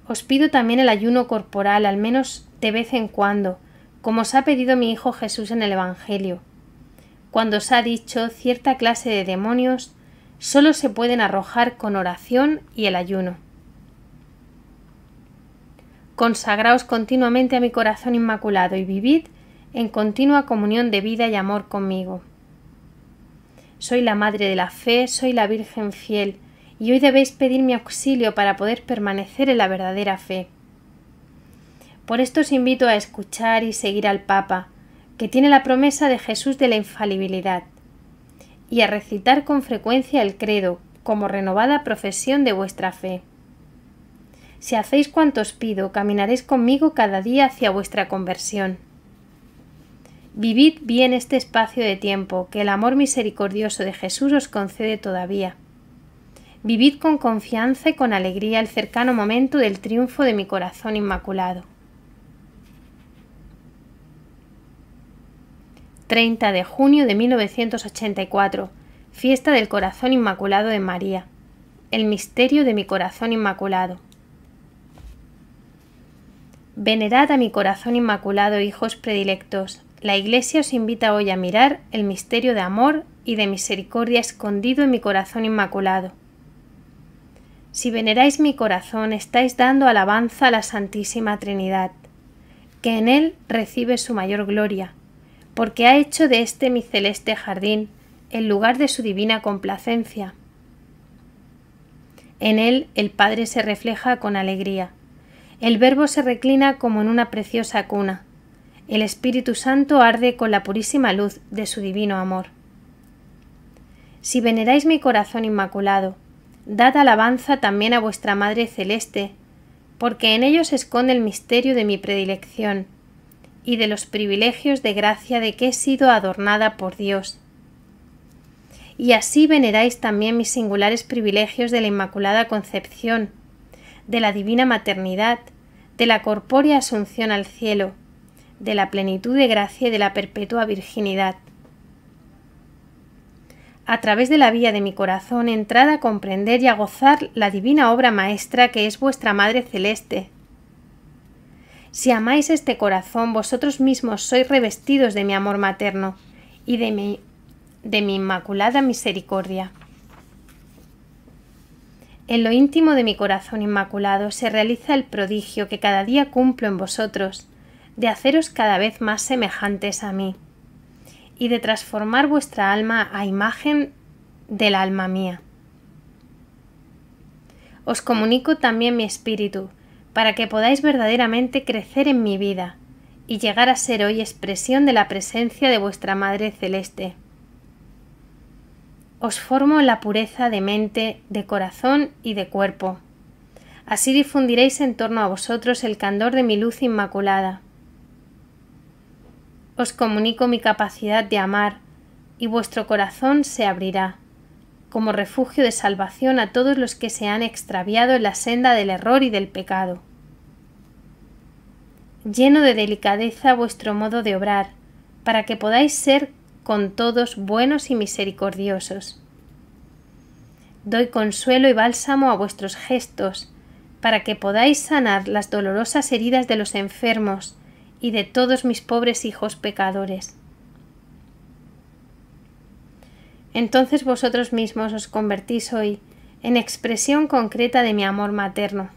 Os pido también el ayuno corporal, al menos de vez en cuando, como os ha pedido mi Hijo Jesús en el Evangelio. Cuando os ha dicho cierta clase de demonios, solo se pueden arrojar con oración y el ayuno. Consagraos continuamente a mi corazón inmaculado y vivid en continua comunión de vida y amor conmigo. Soy la Madre de la Fe, soy la Virgen fiel, y hoy debéis pedir mi auxilio para poder permanecer en la verdadera fe. Por esto os invito a escuchar y seguir al Papa, que tiene la promesa de Jesús de la infalibilidad, y a recitar con frecuencia el credo como renovada profesión de vuestra fe. Si hacéis cuanto os pido, caminaréis conmigo cada día hacia vuestra conversión. Vivid bien este espacio de tiempo que el amor misericordioso de Jesús os concede todavía. Vivid con confianza y con alegría el cercano momento del triunfo de mi corazón inmaculado. 30 de junio de 1984, fiesta del corazón inmaculado de María, el misterio de mi corazón inmaculado. Venerad a mi corazón inmaculado, hijos predilectos. La Iglesia os invita hoy a mirar el misterio de amor y de misericordia escondido en mi corazón inmaculado. Si veneráis mi corazón, estáis dando alabanza a la Santísima Trinidad, que en él recibe su mayor gloria, porque ha hecho de este mi celeste jardín el lugar de su divina complacencia. En él el Padre se refleja con alegría el Verbo se reclina como en una preciosa cuna. El Espíritu Santo arde con la purísima luz de su divino amor. Si veneráis mi corazón inmaculado, dad alabanza también a vuestra Madre Celeste, porque en ello se esconde el misterio de mi predilección y de los privilegios de gracia de que he sido adornada por Dios. Y así veneráis también mis singulares privilegios de la Inmaculada Concepción, de la divina maternidad, de la corpórea asunción al cielo, de la plenitud de gracia y de la perpetua virginidad. A través de la vía de mi corazón entrad a comprender y a gozar la divina obra maestra que es vuestra Madre Celeste. Si amáis este corazón, vosotros mismos sois revestidos de mi amor materno y de mi, de mi inmaculada misericordia. En lo íntimo de mi corazón inmaculado se realiza el prodigio que cada día cumplo en vosotros, de haceros cada vez más semejantes a mí, y de transformar vuestra alma a imagen del alma mía. Os comunico también mi espíritu, para que podáis verdaderamente crecer en mi vida, y llegar a ser hoy expresión de la presencia de vuestra Madre Celeste os formo la pureza de mente, de corazón y de cuerpo. Así difundiréis en torno a vosotros el candor de mi luz inmaculada. Os comunico mi capacidad de amar, y vuestro corazón se abrirá, como refugio de salvación a todos los que se han extraviado en la senda del error y del pecado. Lleno de delicadeza vuestro modo de obrar, para que podáis ser con todos buenos y misericordiosos. Doy consuelo y bálsamo a vuestros gestos, para que podáis sanar las dolorosas heridas de los enfermos y de todos mis pobres hijos pecadores. Entonces vosotros mismos os convertís hoy en expresión concreta de mi amor materno.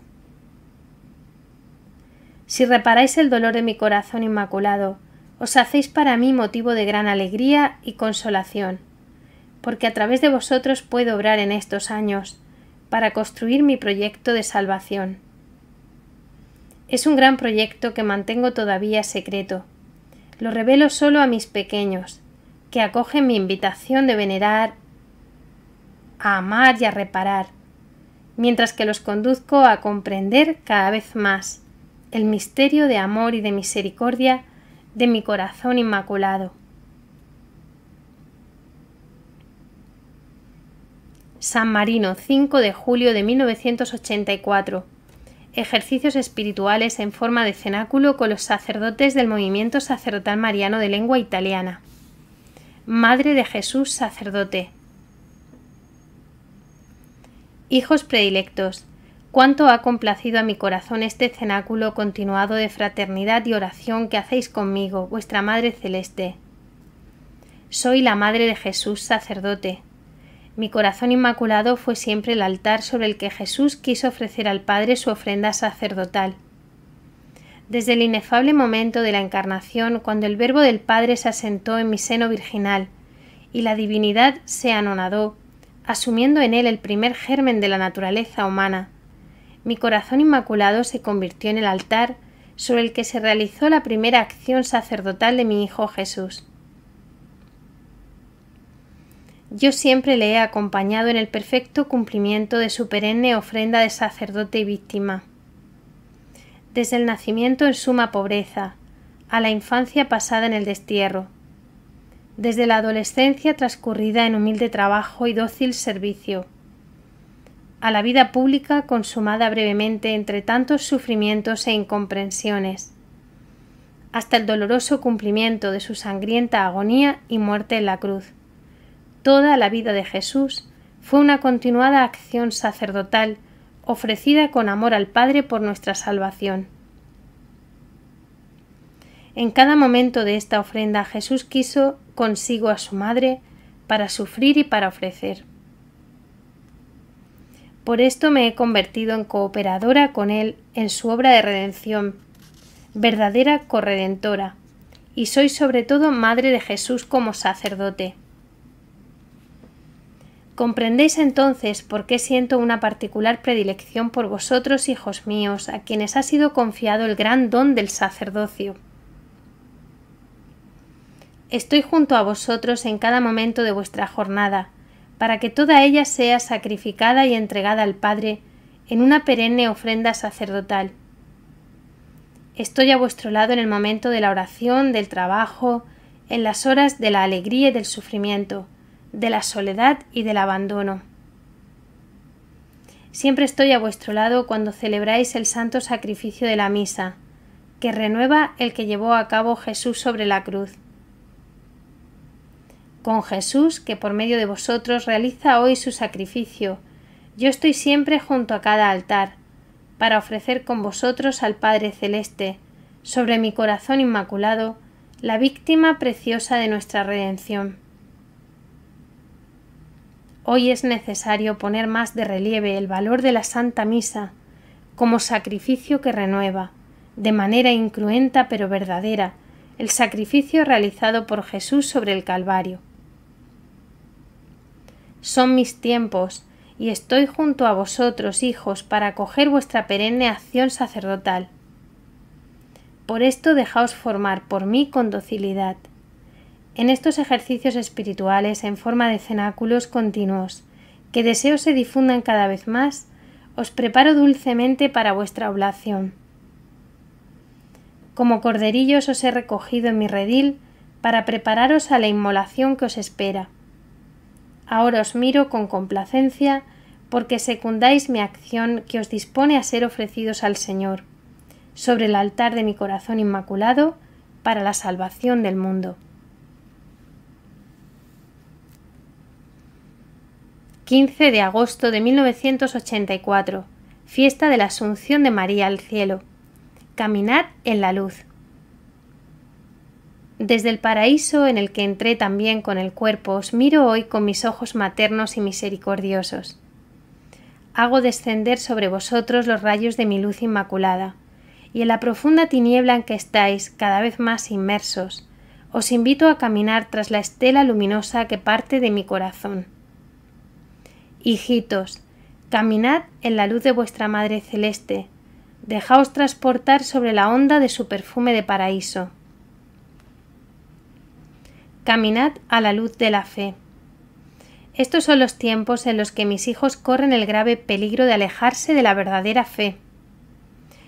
Si reparáis el dolor de mi corazón inmaculado, os hacéis para mí motivo de gran alegría y consolación, porque a través de vosotros puedo obrar en estos años, para construir mi proyecto de salvación. Es un gran proyecto que mantengo todavía secreto. Lo revelo solo a mis pequeños, que acogen mi invitación de venerar, a amar y a reparar, mientras que los conduzco a comprender cada vez más el misterio de amor y de misericordia de mi corazón inmaculado. San Marino, 5 de julio de 1984. Ejercicios espirituales en forma de cenáculo con los sacerdotes del movimiento sacerdotal mariano de lengua italiana. Madre de Jesús sacerdote. Hijos predilectos. Cuánto ha complacido a mi corazón este cenáculo continuado de fraternidad y oración que hacéis conmigo, vuestra Madre Celeste. Soy la Madre de Jesús, sacerdote. Mi corazón inmaculado fue siempre el altar sobre el que Jesús quiso ofrecer al Padre su ofrenda sacerdotal. Desde el inefable momento de la encarnación, cuando el Verbo del Padre se asentó en mi seno virginal, y la divinidad se anonadó, asumiendo en él el primer germen de la naturaleza humana, mi corazón inmaculado se convirtió en el altar sobre el que se realizó la primera acción sacerdotal de mi Hijo Jesús. Yo siempre le he acompañado en el perfecto cumplimiento de su perenne ofrenda de sacerdote y víctima. Desde el nacimiento en suma pobreza, a la infancia pasada en el destierro, desde la adolescencia transcurrida en humilde trabajo y dócil servicio, a la vida pública consumada brevemente entre tantos sufrimientos e incomprensiones, hasta el doloroso cumplimiento de su sangrienta agonía y muerte en la cruz. Toda la vida de Jesús fue una continuada acción sacerdotal ofrecida con amor al Padre por nuestra salvación. En cada momento de esta ofrenda Jesús quiso consigo a su madre para sufrir y para ofrecer. Por esto me he convertido en cooperadora con Él en su obra de redención, verdadera corredentora, y soy sobre todo madre de Jesús como sacerdote. Comprendéis entonces por qué siento una particular predilección por vosotros, hijos míos, a quienes ha sido confiado el gran don del sacerdocio. Estoy junto a vosotros en cada momento de vuestra jornada, para que toda ella sea sacrificada y entregada al Padre en una perenne ofrenda sacerdotal. Estoy a vuestro lado en el momento de la oración, del trabajo, en las horas de la alegría y del sufrimiento, de la soledad y del abandono. Siempre estoy a vuestro lado cuando celebráis el santo sacrificio de la misa, que renueva el que llevó a cabo Jesús sobre la cruz con Jesús que por medio de vosotros realiza hoy su sacrificio. Yo estoy siempre junto a cada altar, para ofrecer con vosotros al Padre Celeste, sobre mi corazón inmaculado, la víctima preciosa de nuestra redención. Hoy es necesario poner más de relieve el valor de la Santa Misa como sacrificio que renueva, de manera incruenta pero verdadera, el sacrificio realizado por Jesús sobre el Calvario son mis tiempos, y estoy junto a vosotros, hijos, para acoger vuestra perenne acción sacerdotal. Por esto dejaos formar por mí con docilidad. En estos ejercicios espirituales en forma de cenáculos continuos, que deseo se difundan cada vez más, os preparo dulcemente para vuestra oblación. Como corderillos os he recogido en mi redil para prepararos a la inmolación que os espera Ahora os miro con complacencia, porque secundáis mi acción que os dispone a ser ofrecidos al Señor, sobre el altar de mi corazón inmaculado, para la salvación del mundo. ...15 de agosto de 1984... ...fiesta de la Asunción de María al cielo... ...caminad en la luz... Desde el paraíso en el que entré también con el cuerpo, os miro hoy con mis ojos maternos y misericordiosos. Hago descender sobre vosotros los rayos de mi luz inmaculada, y en la profunda tiniebla en que estáis, cada vez más inmersos, os invito a caminar tras la estela luminosa que parte de mi corazón. Hijitos, caminad en la luz de vuestra Madre Celeste, dejaos transportar sobre la onda de su perfume de paraíso. Caminad a la luz de la fe. Estos son los tiempos en los que mis hijos corren el grave peligro de alejarse de la verdadera fe.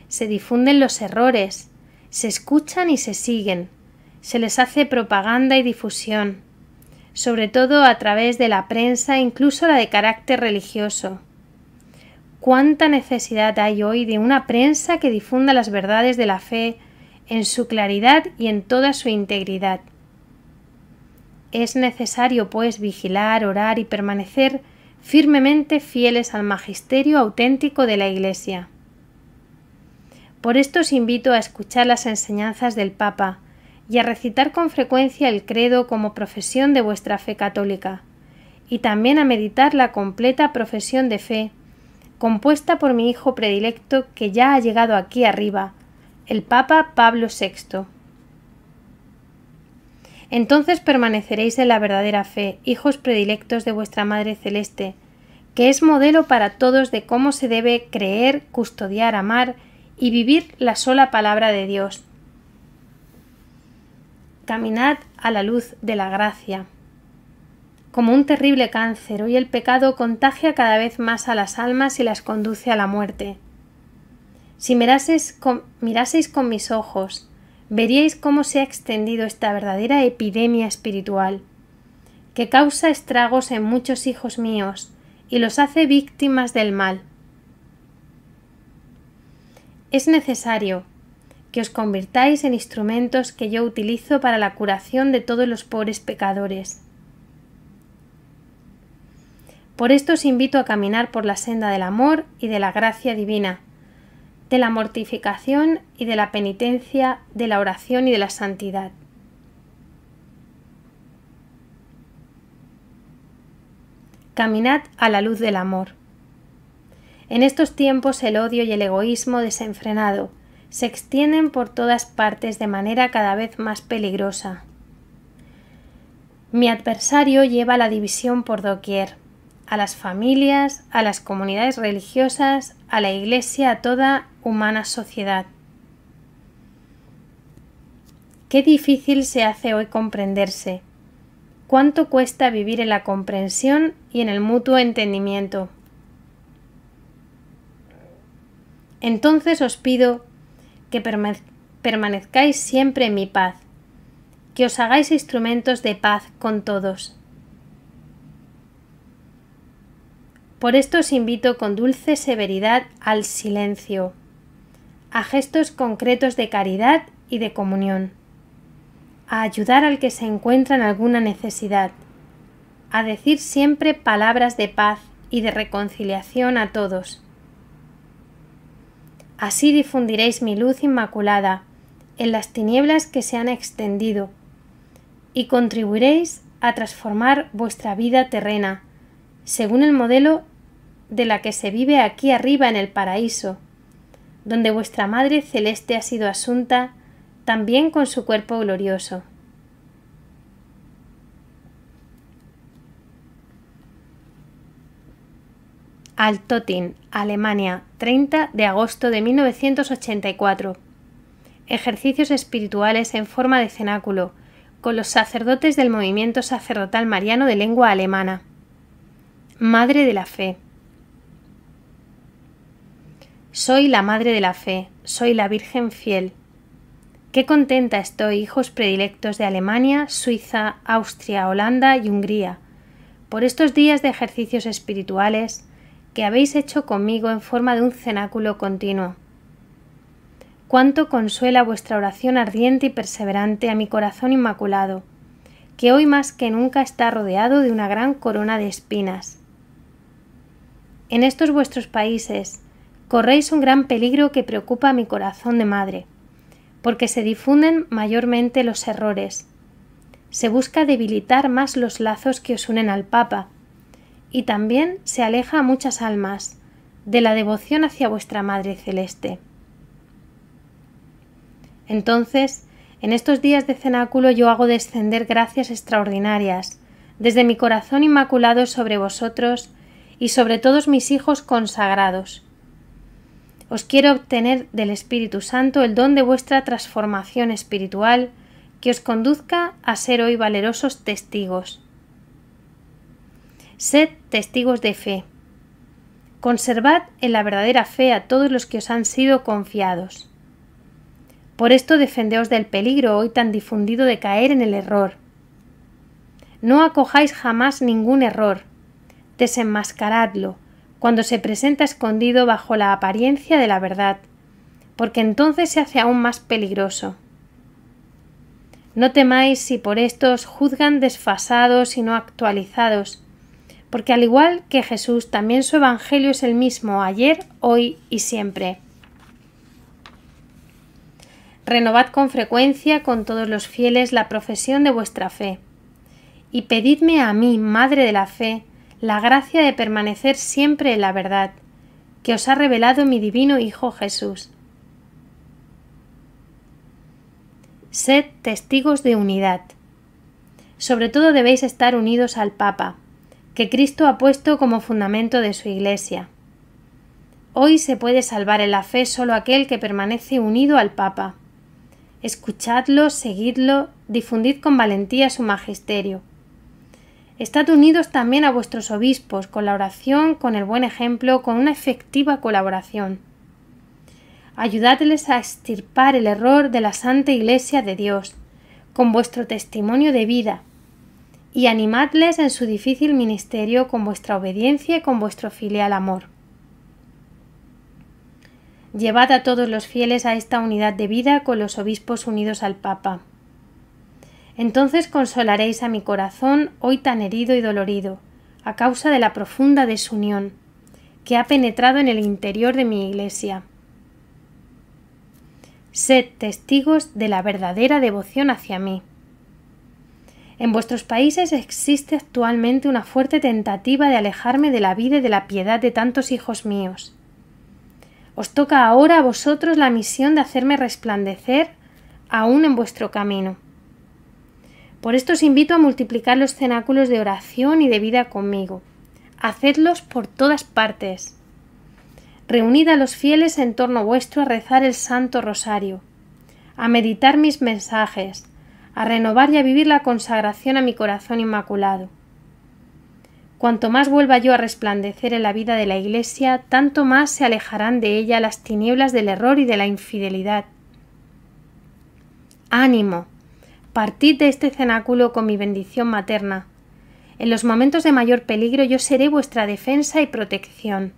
Se difunden los errores, se escuchan y se siguen, se les hace propaganda y difusión, sobre todo a través de la prensa, incluso la de carácter religioso. ¿Cuánta necesidad hay hoy de una prensa que difunda las verdades de la fe en su claridad y en toda su integridad? Es necesario, pues, vigilar, orar y permanecer firmemente fieles al magisterio auténtico de la Iglesia. Por esto os invito a escuchar las enseñanzas del Papa y a recitar con frecuencia el credo como profesión de vuestra fe católica, y también a meditar la completa profesión de fe, compuesta por mi hijo predilecto que ya ha llegado aquí arriba, el Papa Pablo VI. Entonces permaneceréis en la verdadera fe, hijos predilectos de vuestra Madre Celeste, que es modelo para todos de cómo se debe creer, custodiar, amar y vivir la sola palabra de Dios. Caminad a la luz de la gracia. Como un terrible cáncer, hoy el pecado contagia cada vez más a las almas y las conduce a la muerte. Si miraseis con, con mis ojos, veríais cómo se ha extendido esta verdadera epidemia espiritual, que causa estragos en muchos hijos míos y los hace víctimas del mal. Es necesario que os convirtáis en instrumentos que yo utilizo para la curación de todos los pobres pecadores. Por esto os invito a caminar por la senda del amor y de la gracia divina, de la mortificación y de la penitencia, de la oración y de la santidad. Caminad a la luz del amor. En estos tiempos el odio y el egoísmo desenfrenado se extienden por todas partes de manera cada vez más peligrosa. Mi adversario lleva la división por doquier, a las familias, a las comunidades religiosas, a la Iglesia toda humana sociedad. Qué difícil se hace hoy comprenderse. Cuánto cuesta vivir en la comprensión y en el mutuo entendimiento. Entonces os pido que permanezcáis siempre en mi paz, que os hagáis instrumentos de paz con todos. Por esto os invito con dulce severidad al silencio a gestos concretos de caridad y de comunión, a ayudar al que se encuentra en alguna necesidad, a decir siempre palabras de paz y de reconciliación a todos. Así difundiréis mi luz inmaculada en las tinieblas que se han extendido y contribuiréis a transformar vuestra vida terrena, según el modelo de la que se vive aquí arriba en el paraíso, donde vuestra Madre Celeste ha sido asunta también con su cuerpo glorioso. Altotin, Alemania, 30 de agosto de 1984. Ejercicios espirituales en forma de cenáculo, con los sacerdotes del movimiento sacerdotal mariano de lengua alemana. Madre de la Fe. Soy la Madre de la Fe, soy la Virgen fiel. Qué contenta estoy, hijos predilectos de Alemania, Suiza, Austria, Holanda y Hungría, por estos días de ejercicios espirituales que habéis hecho conmigo en forma de un cenáculo continuo. Cuánto consuela vuestra oración ardiente y perseverante a mi corazón inmaculado, que hoy más que nunca está rodeado de una gran corona de espinas. En estos vuestros países, corréis un gran peligro que preocupa a mi corazón de madre, porque se difunden mayormente los errores. Se busca debilitar más los lazos que os unen al Papa, y también se aleja a muchas almas de la devoción hacia vuestra Madre Celeste. Entonces, en estos días de cenáculo yo hago descender gracias extraordinarias, desde mi corazón inmaculado sobre vosotros y sobre todos mis hijos consagrados, os quiero obtener del Espíritu Santo el don de vuestra transformación espiritual que os conduzca a ser hoy valerosos testigos. Sed testigos de fe. Conservad en la verdadera fe a todos los que os han sido confiados. Por esto defendeos del peligro hoy tan difundido de caer en el error. No acojáis jamás ningún error. Desenmascaradlo, cuando se presenta escondido bajo la apariencia de la verdad, porque entonces se hace aún más peligroso. No temáis si por esto os juzgan desfasados y no actualizados, porque al igual que Jesús, también su Evangelio es el mismo ayer, hoy y siempre. Renovad con frecuencia con todos los fieles la profesión de vuestra fe, y pedidme a mí, Madre de la Fe, la gracia de permanecer siempre en la verdad, que os ha revelado mi divino Hijo Jesús. Sed testigos de unidad. Sobre todo debéis estar unidos al Papa, que Cristo ha puesto como fundamento de su Iglesia. Hoy se puede salvar en la fe solo aquel que permanece unido al Papa. Escuchadlo, seguidlo, difundid con valentía su magisterio Estad unidos también a vuestros obispos con la oración, con el buen ejemplo, con una efectiva colaboración. Ayudadles a extirpar el error de la Santa Iglesia de Dios, con vuestro testimonio de vida, y animadles en su difícil ministerio con vuestra obediencia y con vuestro filial amor. Llevad a todos los fieles a esta unidad de vida con los obispos unidos al Papa. Entonces consolaréis a mi corazón hoy tan herido y dolorido, a causa de la profunda desunión que ha penetrado en el interior de mi Iglesia. Sed testigos de la verdadera devoción hacia mí. En vuestros países existe actualmente una fuerte tentativa de alejarme de la vida y de la piedad de tantos hijos míos. Os toca ahora a vosotros la misión de hacerme resplandecer aún en vuestro camino. Por esto os invito a multiplicar los cenáculos de oración y de vida conmigo. Hacedlos por todas partes. Reunid a los fieles en torno vuestro a rezar el Santo Rosario, a meditar mis mensajes, a renovar y a vivir la consagración a mi corazón inmaculado. Cuanto más vuelva yo a resplandecer en la vida de la Iglesia, tanto más se alejarán de ella las tinieblas del error y de la infidelidad. Ánimo, Partid de este cenáculo con mi bendición materna. En los momentos de mayor peligro yo seré vuestra defensa y protección.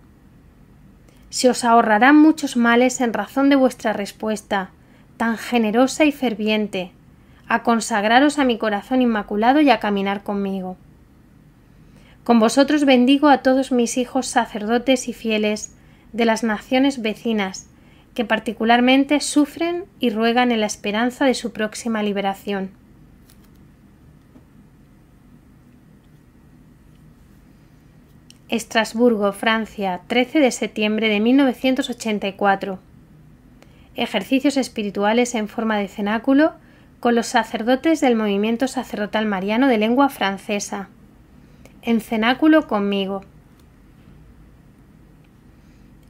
Se os ahorrarán muchos males en razón de vuestra respuesta, tan generosa y ferviente, a consagraros a mi corazón inmaculado y a caminar conmigo. Con vosotros bendigo a todos mis hijos sacerdotes y fieles de las naciones vecinas, que particularmente sufren y ruegan en la esperanza de su próxima liberación. Estrasburgo, Francia, 13 de septiembre de 1984. Ejercicios espirituales en forma de cenáculo con los sacerdotes del movimiento sacerdotal mariano de lengua francesa. En cenáculo conmigo.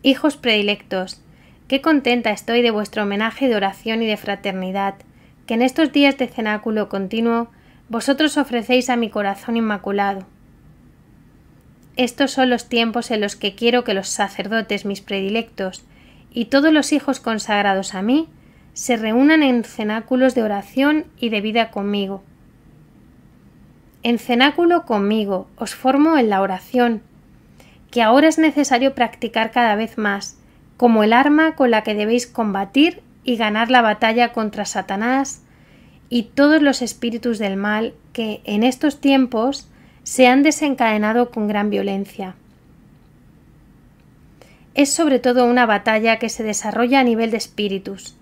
Hijos predilectos, Qué contenta estoy de vuestro homenaje de oración y de fraternidad, que en estos días de cenáculo continuo vosotros ofrecéis a mi corazón inmaculado. Estos son los tiempos en los que quiero que los sacerdotes, mis predilectos, y todos los hijos consagrados a mí, se reúnan en cenáculos de oración y de vida conmigo. En cenáculo conmigo os formo en la oración, que ahora es necesario practicar cada vez más, como el arma con la que debéis combatir y ganar la batalla contra Satanás y todos los espíritus del mal que en estos tiempos se han desencadenado con gran violencia. Es sobre todo una batalla que se desarrolla a nivel de espíritus,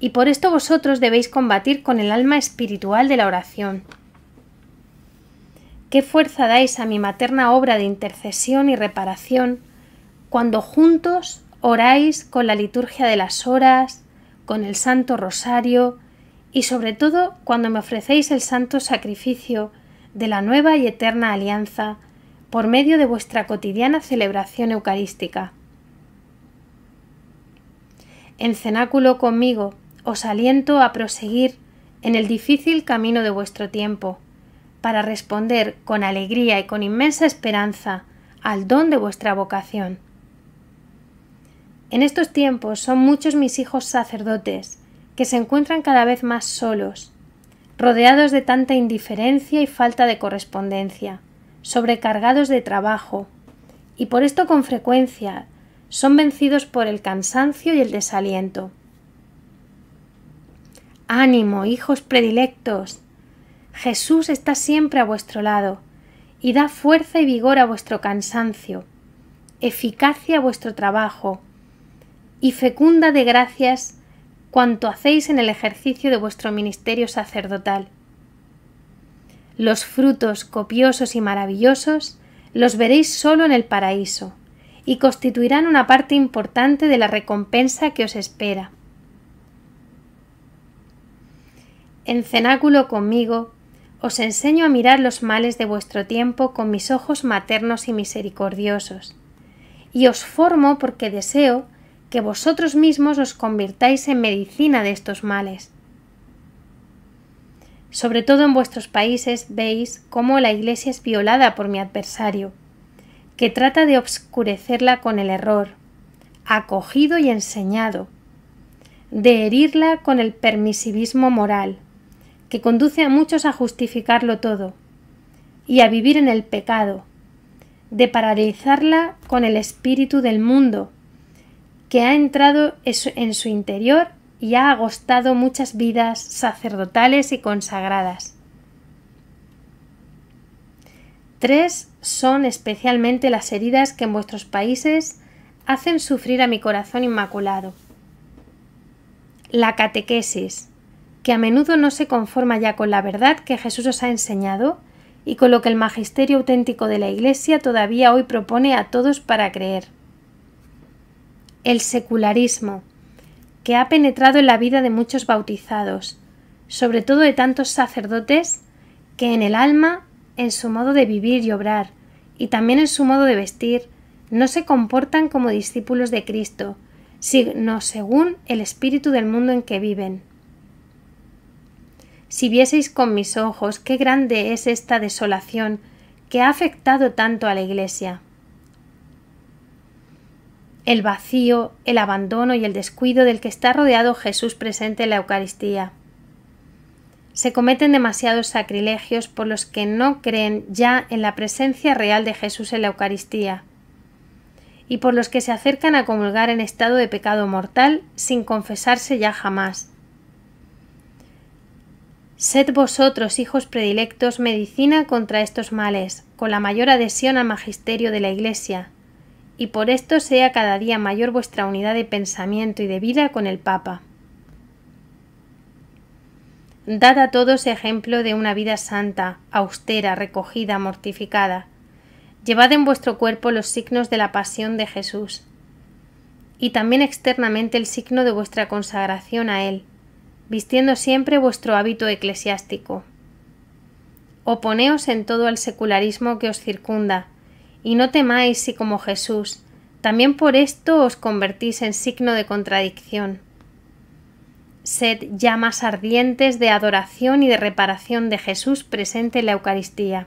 y por esto vosotros debéis combatir con el alma espiritual de la oración. ¿Qué fuerza dais a mi materna obra de intercesión y reparación cuando juntos Oráis con la liturgia de las horas, con el Santo Rosario y sobre todo cuando me ofrecéis el Santo Sacrificio de la nueva y eterna alianza por medio de vuestra cotidiana celebración eucarística. En cenáculo conmigo os aliento a proseguir en el difícil camino de vuestro tiempo, para responder con alegría y con inmensa esperanza al don de vuestra vocación. En estos tiempos son muchos mis hijos sacerdotes, que se encuentran cada vez más solos, rodeados de tanta indiferencia y falta de correspondencia, sobrecargados de trabajo, y por esto con frecuencia son vencidos por el cansancio y el desaliento. Ánimo, hijos predilectos. Jesús está siempre a vuestro lado, y da fuerza y vigor a vuestro cansancio, eficacia a vuestro trabajo, y fecunda de gracias cuanto hacéis en el ejercicio de vuestro ministerio sacerdotal. Los frutos copiosos y maravillosos los veréis solo en el paraíso, y constituirán una parte importante de la recompensa que os espera. En cenáculo conmigo, os enseño a mirar los males de vuestro tiempo con mis ojos maternos y misericordiosos, y os formo porque deseo que vosotros mismos os convirtáis en medicina de estos males. Sobre todo en vuestros países veis cómo la Iglesia es violada por mi adversario, que trata de obscurecerla con el error, acogido y enseñado, de herirla con el permisivismo moral, que conduce a muchos a justificarlo todo y a vivir en el pecado, de paralizarla con el espíritu del mundo, que ha entrado en su interior y ha agostado muchas vidas sacerdotales y consagradas. Tres son especialmente las heridas que en vuestros países hacen sufrir a mi corazón inmaculado. La catequesis, que a menudo no se conforma ya con la verdad que Jesús os ha enseñado y con lo que el magisterio auténtico de la Iglesia todavía hoy propone a todos para creer el secularismo, que ha penetrado en la vida de muchos bautizados, sobre todo de tantos sacerdotes que en el alma, en su modo de vivir y obrar, y también en su modo de vestir, no se comportan como discípulos de Cristo, sino según el espíritu del mundo en que viven. Si vieseis con mis ojos qué grande es esta desolación que ha afectado tanto a la Iglesia el vacío, el abandono y el descuido del que está rodeado Jesús presente en la Eucaristía. Se cometen demasiados sacrilegios por los que no creen ya en la presencia real de Jesús en la Eucaristía y por los que se acercan a comulgar en estado de pecado mortal sin confesarse ya jamás. Sed vosotros, hijos predilectos, medicina contra estos males, con la mayor adhesión al magisterio de la Iglesia, y por esto sea cada día mayor vuestra unidad de pensamiento y de vida con el Papa. Dad a todos ejemplo de una vida santa, austera, recogida, mortificada. Llevad en vuestro cuerpo los signos de la pasión de Jesús, y también externamente el signo de vuestra consagración a Él, vistiendo siempre vuestro hábito eclesiástico. Oponeos en todo al secularismo que os circunda, y no temáis si como Jesús, también por esto os convertís en signo de contradicción. Sed llamas ardientes de adoración y de reparación de Jesús presente en la Eucaristía.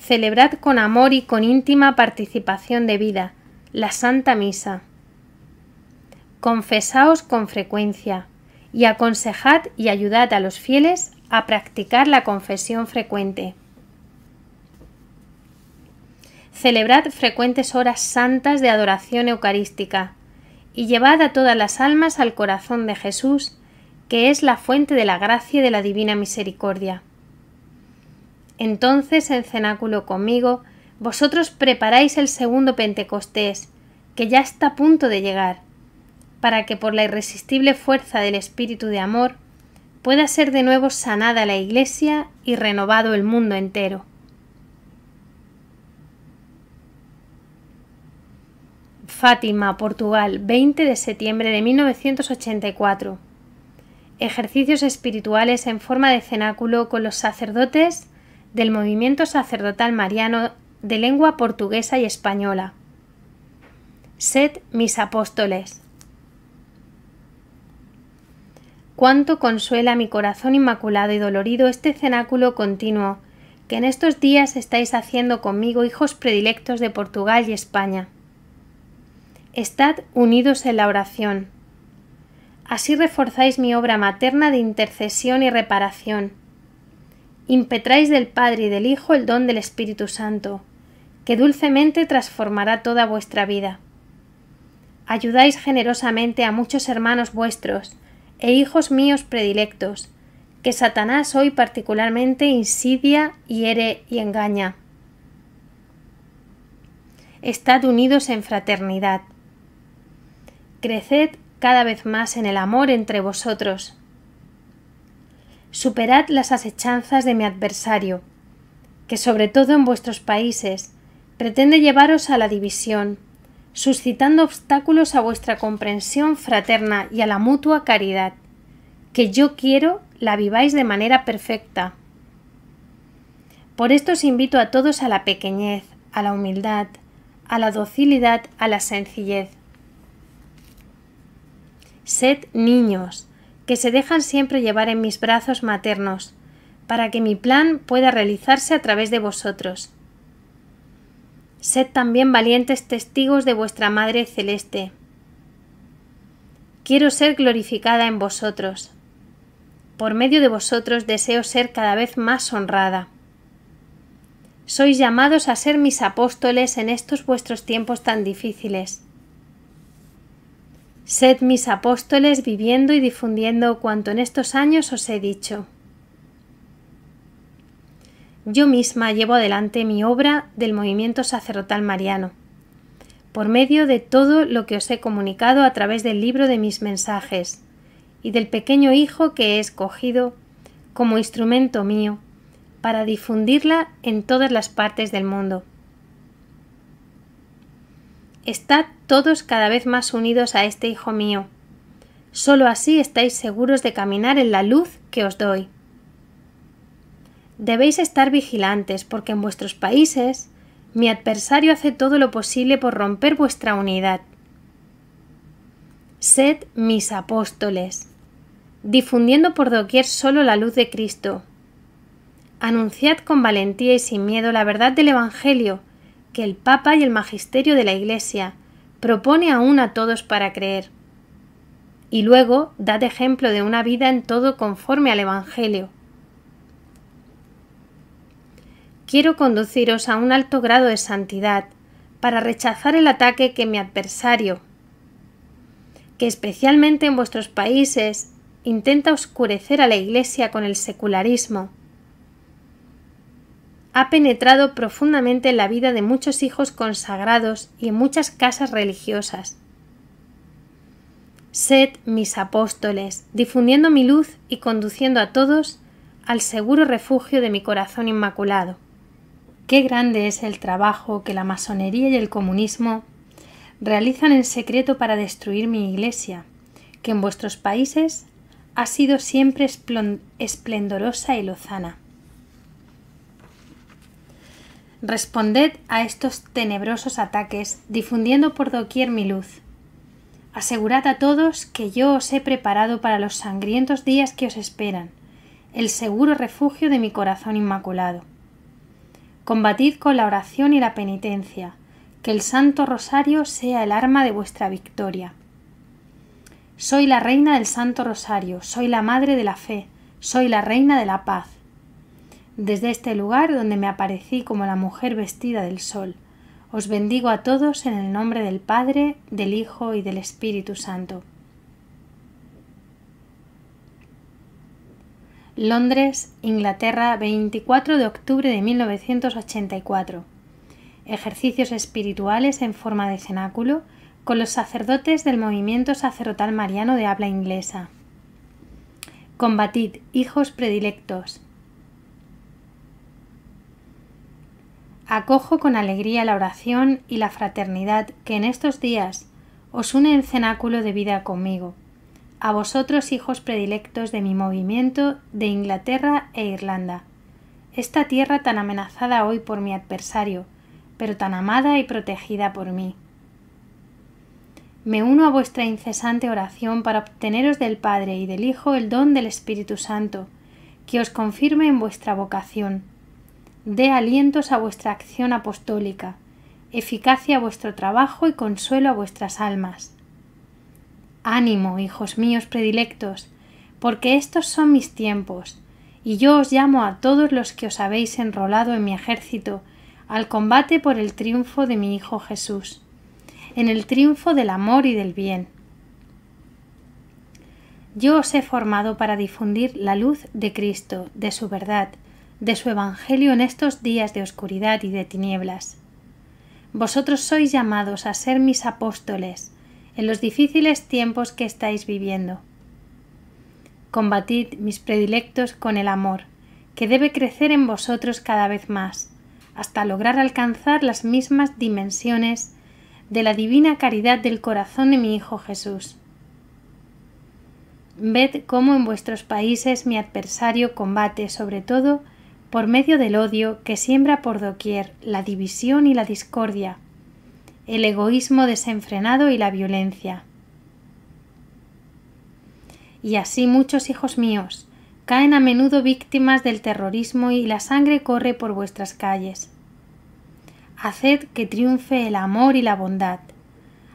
Celebrad con amor y con íntima participación de vida la Santa Misa. Confesaos con frecuencia y aconsejad y ayudad a los fieles a practicar la confesión frecuente celebrad frecuentes horas santas de adoración eucarística y llevad a todas las almas al corazón de Jesús, que es la fuente de la gracia y de la divina misericordia. Entonces, en cenáculo conmigo, vosotros preparáis el segundo Pentecostés, que ya está a punto de llegar, para que por la irresistible fuerza del Espíritu de Amor pueda ser de nuevo sanada la Iglesia y renovado el mundo entero. Fátima, Portugal, 20 de septiembre de 1984. Ejercicios espirituales en forma de cenáculo con los sacerdotes del movimiento sacerdotal mariano de lengua portuguesa y española. Sed mis apóstoles. Cuánto consuela mi corazón inmaculado y dolorido este cenáculo continuo que en estos días estáis haciendo conmigo hijos predilectos de Portugal y España. Estad unidos en la oración. Así reforzáis mi obra materna de intercesión y reparación. Impetráis del Padre y del Hijo el don del Espíritu Santo, que dulcemente transformará toda vuestra vida. Ayudáis generosamente a muchos hermanos vuestros e hijos míos predilectos, que Satanás hoy particularmente insidia, hiere y engaña. Estad unidos en fraternidad. Creced cada vez más en el amor entre vosotros. Superad las asechanzas de mi adversario, que sobre todo en vuestros países pretende llevaros a la división, suscitando obstáculos a vuestra comprensión fraterna y a la mutua caridad, que yo quiero la viváis de manera perfecta. Por esto os invito a todos a la pequeñez, a la humildad, a la docilidad, a la sencillez. Sed niños, que se dejan siempre llevar en mis brazos maternos, para que mi plan pueda realizarse a través de vosotros. Sed también valientes testigos de vuestra Madre Celeste. Quiero ser glorificada en vosotros. Por medio de vosotros deseo ser cada vez más honrada. Sois llamados a ser mis apóstoles en estos vuestros tiempos tan difíciles. Sed mis apóstoles viviendo y difundiendo cuanto en estos años os he dicho. Yo misma llevo adelante mi obra del movimiento sacerdotal mariano, por medio de todo lo que os he comunicado a través del libro de mis mensajes y del pequeño hijo que he escogido como instrumento mío para difundirla en todas las partes del mundo Estad todos cada vez más unidos a este Hijo mío. Solo así estáis seguros de caminar en la luz que os doy. Debéis estar vigilantes porque en vuestros países mi adversario hace todo lo posible por romper vuestra unidad. Sed mis apóstoles, difundiendo por doquier solo la luz de Cristo. Anunciad con valentía y sin miedo la verdad del Evangelio, que el Papa y el Magisterio de la Iglesia propone aún a todos para creer. Y luego dad ejemplo de una vida en todo conforme al Evangelio. Quiero conduciros a un alto grado de santidad, para rechazar el ataque que mi adversario, que especialmente en vuestros países, intenta oscurecer a la Iglesia con el secularismo, ha penetrado profundamente en la vida de muchos hijos consagrados y en muchas casas religiosas. Sed mis apóstoles, difundiendo mi luz y conduciendo a todos al seguro refugio de mi corazón inmaculado. Qué grande es el trabajo que la masonería y el comunismo realizan en secreto para destruir mi iglesia, que en vuestros países ha sido siempre esplendorosa y lozana. Responded a estos tenebrosos ataques, difundiendo por doquier mi luz. Asegurad a todos que yo os he preparado para los sangrientos días que os esperan, el seguro refugio de mi corazón inmaculado. Combatid con la oración y la penitencia, que el Santo Rosario sea el arma de vuestra victoria. Soy la reina del Santo Rosario, soy la madre de la fe, soy la reina de la paz desde este lugar donde me aparecí como la mujer vestida del sol. Os bendigo a todos en el nombre del Padre, del Hijo y del Espíritu Santo. Londres, Inglaterra, 24 de octubre de 1984. Ejercicios espirituales en forma de cenáculo con los sacerdotes del movimiento sacerdotal mariano de habla inglesa. Combatid, hijos predilectos, acojo con alegría la oración y la fraternidad que en estos días os une en cenáculo de vida conmigo, a vosotros hijos predilectos de mi movimiento de Inglaterra e Irlanda, esta tierra tan amenazada hoy por mi adversario, pero tan amada y protegida por mí. Me uno a vuestra incesante oración para obteneros del Padre y del Hijo el don del Espíritu Santo, que os confirme en vuestra vocación, dé alientos a vuestra acción apostólica, eficacia a vuestro trabajo y consuelo a vuestras almas. Ánimo, hijos míos predilectos, porque estos son mis tiempos, y yo os llamo a todos los que os habéis enrolado en mi ejército, al combate por el triunfo de mi Hijo Jesús, en el triunfo del amor y del bien. Yo os he formado para difundir la luz de Cristo, de su verdad, de su Evangelio en estos días de oscuridad y de tinieblas. Vosotros sois llamados a ser mis apóstoles en los difíciles tiempos que estáis viviendo. Combatid, mis predilectos, con el amor, que debe crecer en vosotros cada vez más, hasta lograr alcanzar las mismas dimensiones de la divina caridad del corazón de mi Hijo Jesús. Ved cómo en vuestros países mi adversario combate sobre todo por medio del odio que siembra por doquier la división y la discordia, el egoísmo desenfrenado y la violencia. Y así muchos hijos míos caen a menudo víctimas del terrorismo y la sangre corre por vuestras calles. Haced que triunfe el amor y la bondad.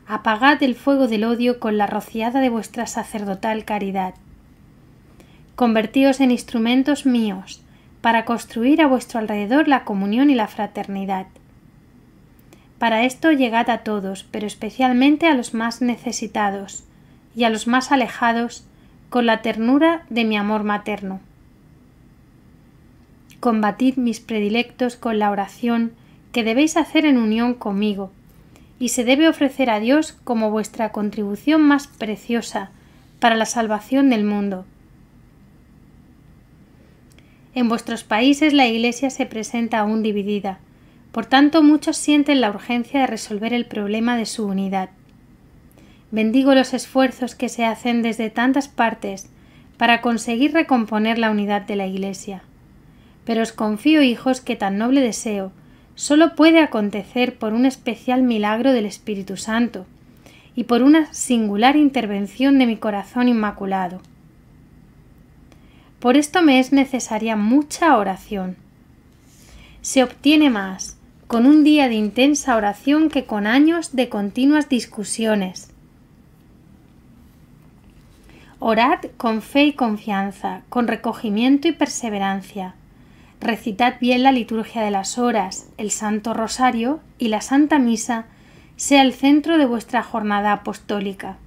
Apagad el fuego del odio con la rociada de vuestra sacerdotal caridad. Convertíos en instrumentos míos para construir a vuestro alrededor la comunión y la fraternidad. Para esto llegad a todos, pero especialmente a los más necesitados y a los más alejados, con la ternura de mi amor materno. Combatid mis predilectos con la oración que debéis hacer en unión conmigo, y se debe ofrecer a Dios como vuestra contribución más preciosa para la salvación del mundo. En vuestros países la Iglesia se presenta aún dividida. Por tanto, muchos sienten la urgencia de resolver el problema de su unidad. Bendigo los esfuerzos que se hacen desde tantas partes para conseguir recomponer la unidad de la Iglesia. Pero os confío, hijos, que tan noble deseo solo puede acontecer por un especial milagro del Espíritu Santo y por una singular intervención de mi corazón inmaculado. Por esto me es necesaria mucha oración. Se obtiene más con un día de intensa oración que con años de continuas discusiones. Orad con fe y confianza, con recogimiento y perseverancia. Recitad bien la liturgia de las horas, el Santo Rosario y la Santa Misa sea el centro de vuestra jornada apostólica.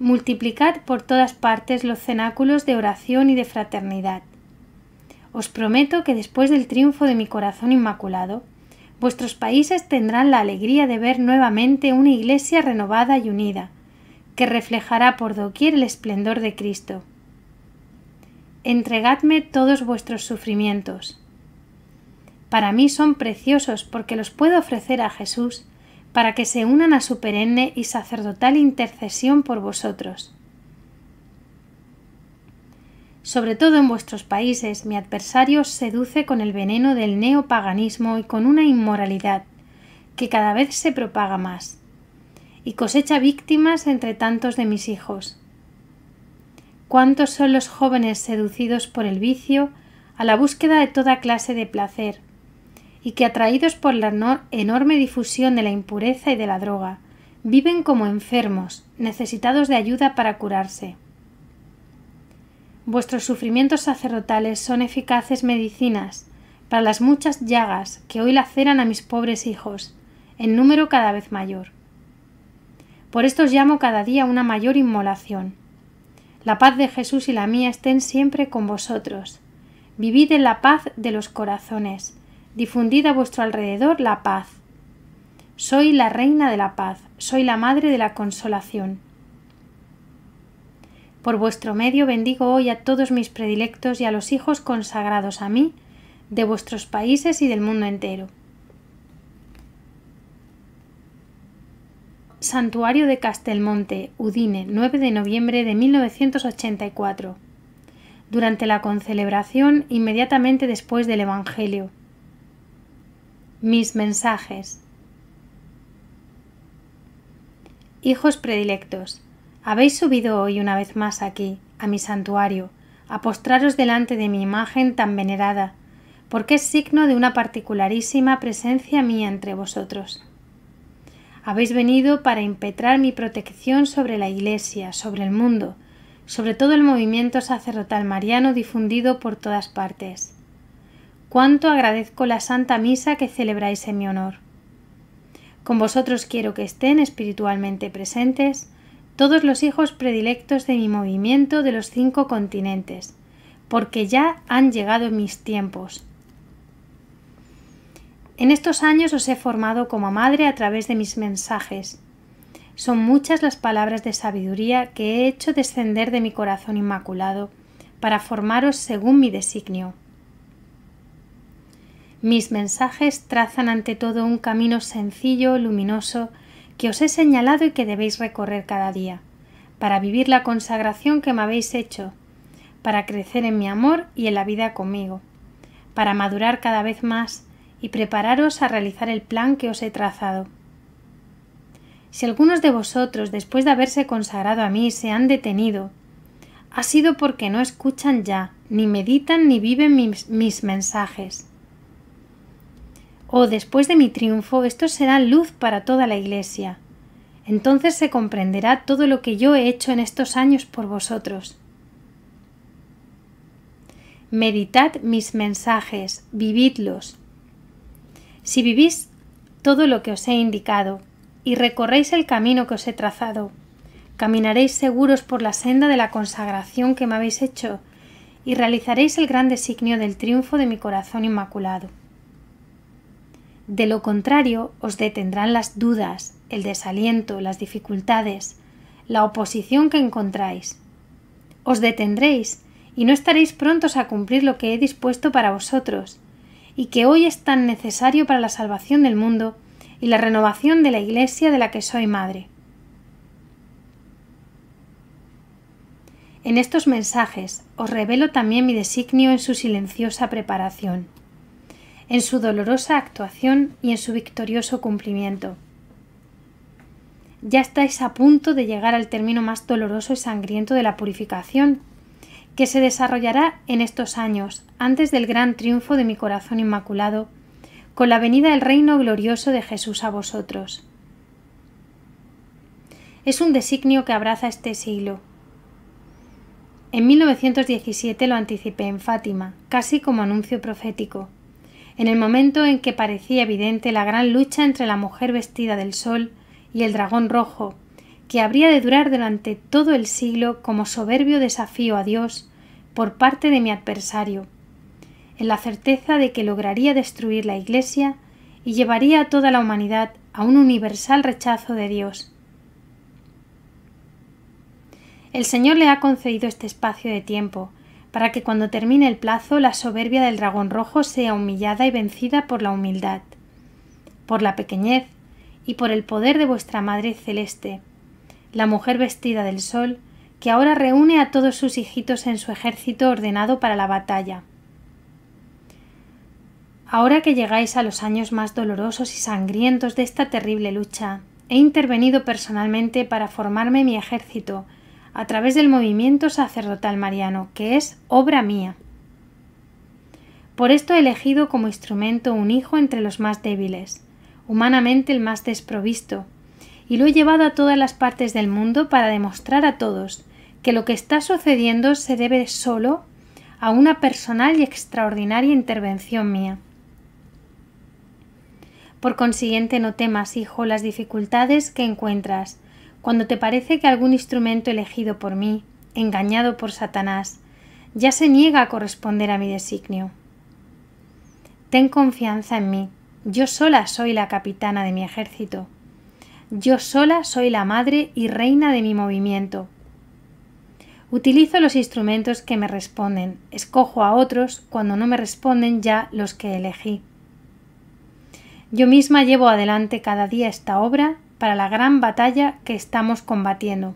Multiplicad por todas partes los cenáculos de oración y de fraternidad. Os prometo que después del triunfo de mi corazón inmaculado, vuestros países tendrán la alegría de ver nuevamente una iglesia renovada y unida, que reflejará por doquier el esplendor de Cristo. Entregadme todos vuestros sufrimientos. Para mí son preciosos porque los puedo ofrecer a Jesús, para que se unan a su perenne y sacerdotal intercesión por vosotros. Sobre todo en vuestros países, mi adversario os seduce con el veneno del neopaganismo y con una inmoralidad que cada vez se propaga más, y cosecha víctimas entre tantos de mis hijos. ¿Cuántos son los jóvenes seducidos por el vicio a la búsqueda de toda clase de placer, y que atraídos por la enorme difusión de la impureza y de la droga, viven como enfermos, necesitados de ayuda para curarse. Vuestros sufrimientos sacerdotales son eficaces medicinas para las muchas llagas que hoy laceran a mis pobres hijos, en número cada vez mayor. Por esto os llamo cada día una mayor inmolación. La paz de Jesús y la mía estén siempre con vosotros. Vivid en la paz de los corazones, Difundid a vuestro alrededor la paz. Soy la reina de la paz, soy la madre de la consolación. Por vuestro medio bendigo hoy a todos mis predilectos y a los hijos consagrados a mí, de vuestros países y del mundo entero. Santuario de Castelmonte, Udine, 9 de noviembre de 1984. Durante la concelebración, inmediatamente después del Evangelio. Mis mensajes. Hijos predilectos, habéis subido hoy una vez más aquí, a mi santuario, a postraros delante de mi imagen tan venerada, porque es signo de una particularísima presencia mía entre vosotros. Habéis venido para impetrar mi protección sobre la Iglesia, sobre el mundo, sobre todo el movimiento sacerdotal mariano difundido por todas partes cuánto agradezco la Santa Misa que celebráis en mi honor. Con vosotros quiero que estén espiritualmente presentes todos los hijos predilectos de mi movimiento de los cinco continentes, porque ya han llegado mis tiempos. En estos años os he formado como madre a través de mis mensajes. Son muchas las palabras de sabiduría que he hecho descender de mi corazón inmaculado, para formaros según mi designio. Mis mensajes trazan ante todo un camino sencillo, luminoso, que os he señalado y que debéis recorrer cada día, para vivir la consagración que me habéis hecho, para crecer en mi amor y en la vida conmigo, para madurar cada vez más y prepararos a realizar el plan que os he trazado. Si algunos de vosotros, después de haberse consagrado a mí, se han detenido, ha sido porque no escuchan ya, ni meditan ni viven mis, mensajes. O oh, después de mi triunfo, esto será luz para toda la Iglesia. Entonces se comprenderá todo lo que yo he hecho en estos años por vosotros. Meditad mis mensajes, vividlos. Si vivís todo lo que os he indicado, y recorréis el camino que os he trazado, caminaréis seguros por la senda de la consagración que me habéis hecho, y realizaréis el gran designio del triunfo de mi corazón inmaculado. De lo contrario, os detendrán las dudas, el desaliento, las dificultades, la oposición que encontráis. Os detendréis y no estaréis prontos a cumplir lo que he dispuesto para vosotros, y que hoy es tan necesario para la salvación del mundo y la renovación de la Iglesia de la que soy madre. En estos mensajes os revelo también mi designio en su silenciosa preparación en su dolorosa actuación y en su victorioso cumplimiento. Ya estáis a punto de llegar al término más doloroso y sangriento de la purificación, que se desarrollará en estos años, antes del gran triunfo de mi corazón inmaculado, con la venida del reino glorioso de Jesús a vosotros. Es un designio que abraza este siglo. En 1917 lo anticipé en Fátima, casi como anuncio profético en el momento en que parecía evidente la gran lucha entre la mujer vestida del sol y el dragón rojo, que habría de durar durante todo el siglo como soberbio desafío a Dios por parte de mi adversario, en la certeza de que lograría destruir la Iglesia y llevaría a toda la humanidad a un universal rechazo de Dios. El Señor le ha concedido este espacio de tiempo, para que cuando termine el plazo la soberbia del dragón rojo sea humillada y vencida por la humildad, por la pequeñez y por el poder de vuestra Madre Celeste, la mujer vestida del sol, que ahora reúne a todos sus hijitos en su ejército ordenado para la batalla. Ahora que llegáis a los años más dolorosos y sangrientos de esta terrible lucha, he intervenido personalmente para formarme mi ejército a través del movimiento sacerdotal mariano, que es obra mía. Por esto he elegido como instrumento un hijo entre los más débiles, humanamente el más desprovisto, y lo he llevado a todas las partes del mundo para demostrar a todos que lo que está sucediendo se debe solo a una personal y extraordinaria intervención mía. Por consiguiente, no temas, hijo, las dificultades que encuentras, cuando te parece que algún instrumento elegido por mí, engañado por Satanás, ya se niega a corresponder a mi designio. Ten confianza en mí, yo sola soy la capitana de mi ejército, yo sola soy la madre y reina de mi movimiento. Utilizo los instrumentos que me responden, escojo a otros cuando no me responden ya los que elegí. Yo misma llevo adelante cada día esta obra para la gran batalla que estamos combatiendo.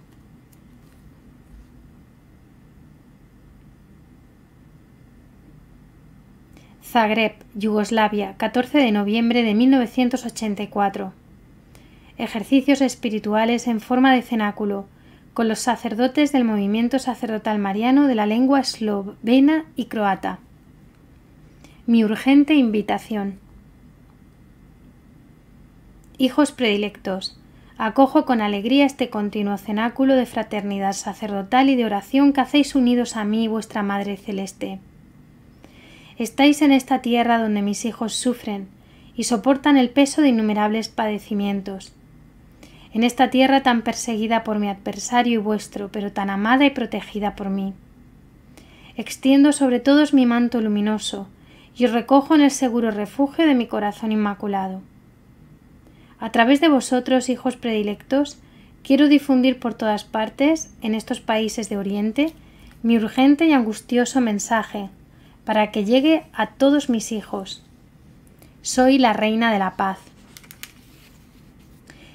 Zagreb, Yugoslavia, 14 de noviembre de 1984. Ejercicios espirituales en forma de cenáculo, con los sacerdotes del movimiento sacerdotal mariano de la lengua eslovena y croata. Mi urgente invitación. Hijos predilectos, acojo con alegría este continuo cenáculo de fraternidad sacerdotal y de oración que hacéis unidos a mí, vuestra Madre Celeste. Estáis en esta tierra donde mis hijos sufren y soportan el peso de innumerables padecimientos. En esta tierra tan perseguida por mi adversario y vuestro, pero tan amada y protegida por mí. Extiendo sobre todos mi manto luminoso y os recojo en el seguro refugio de mi corazón inmaculado. A través de vosotros, hijos predilectos, quiero difundir por todas partes, en estos países de Oriente, mi urgente y angustioso mensaje, para que llegue a todos mis hijos. Soy la reina de la paz.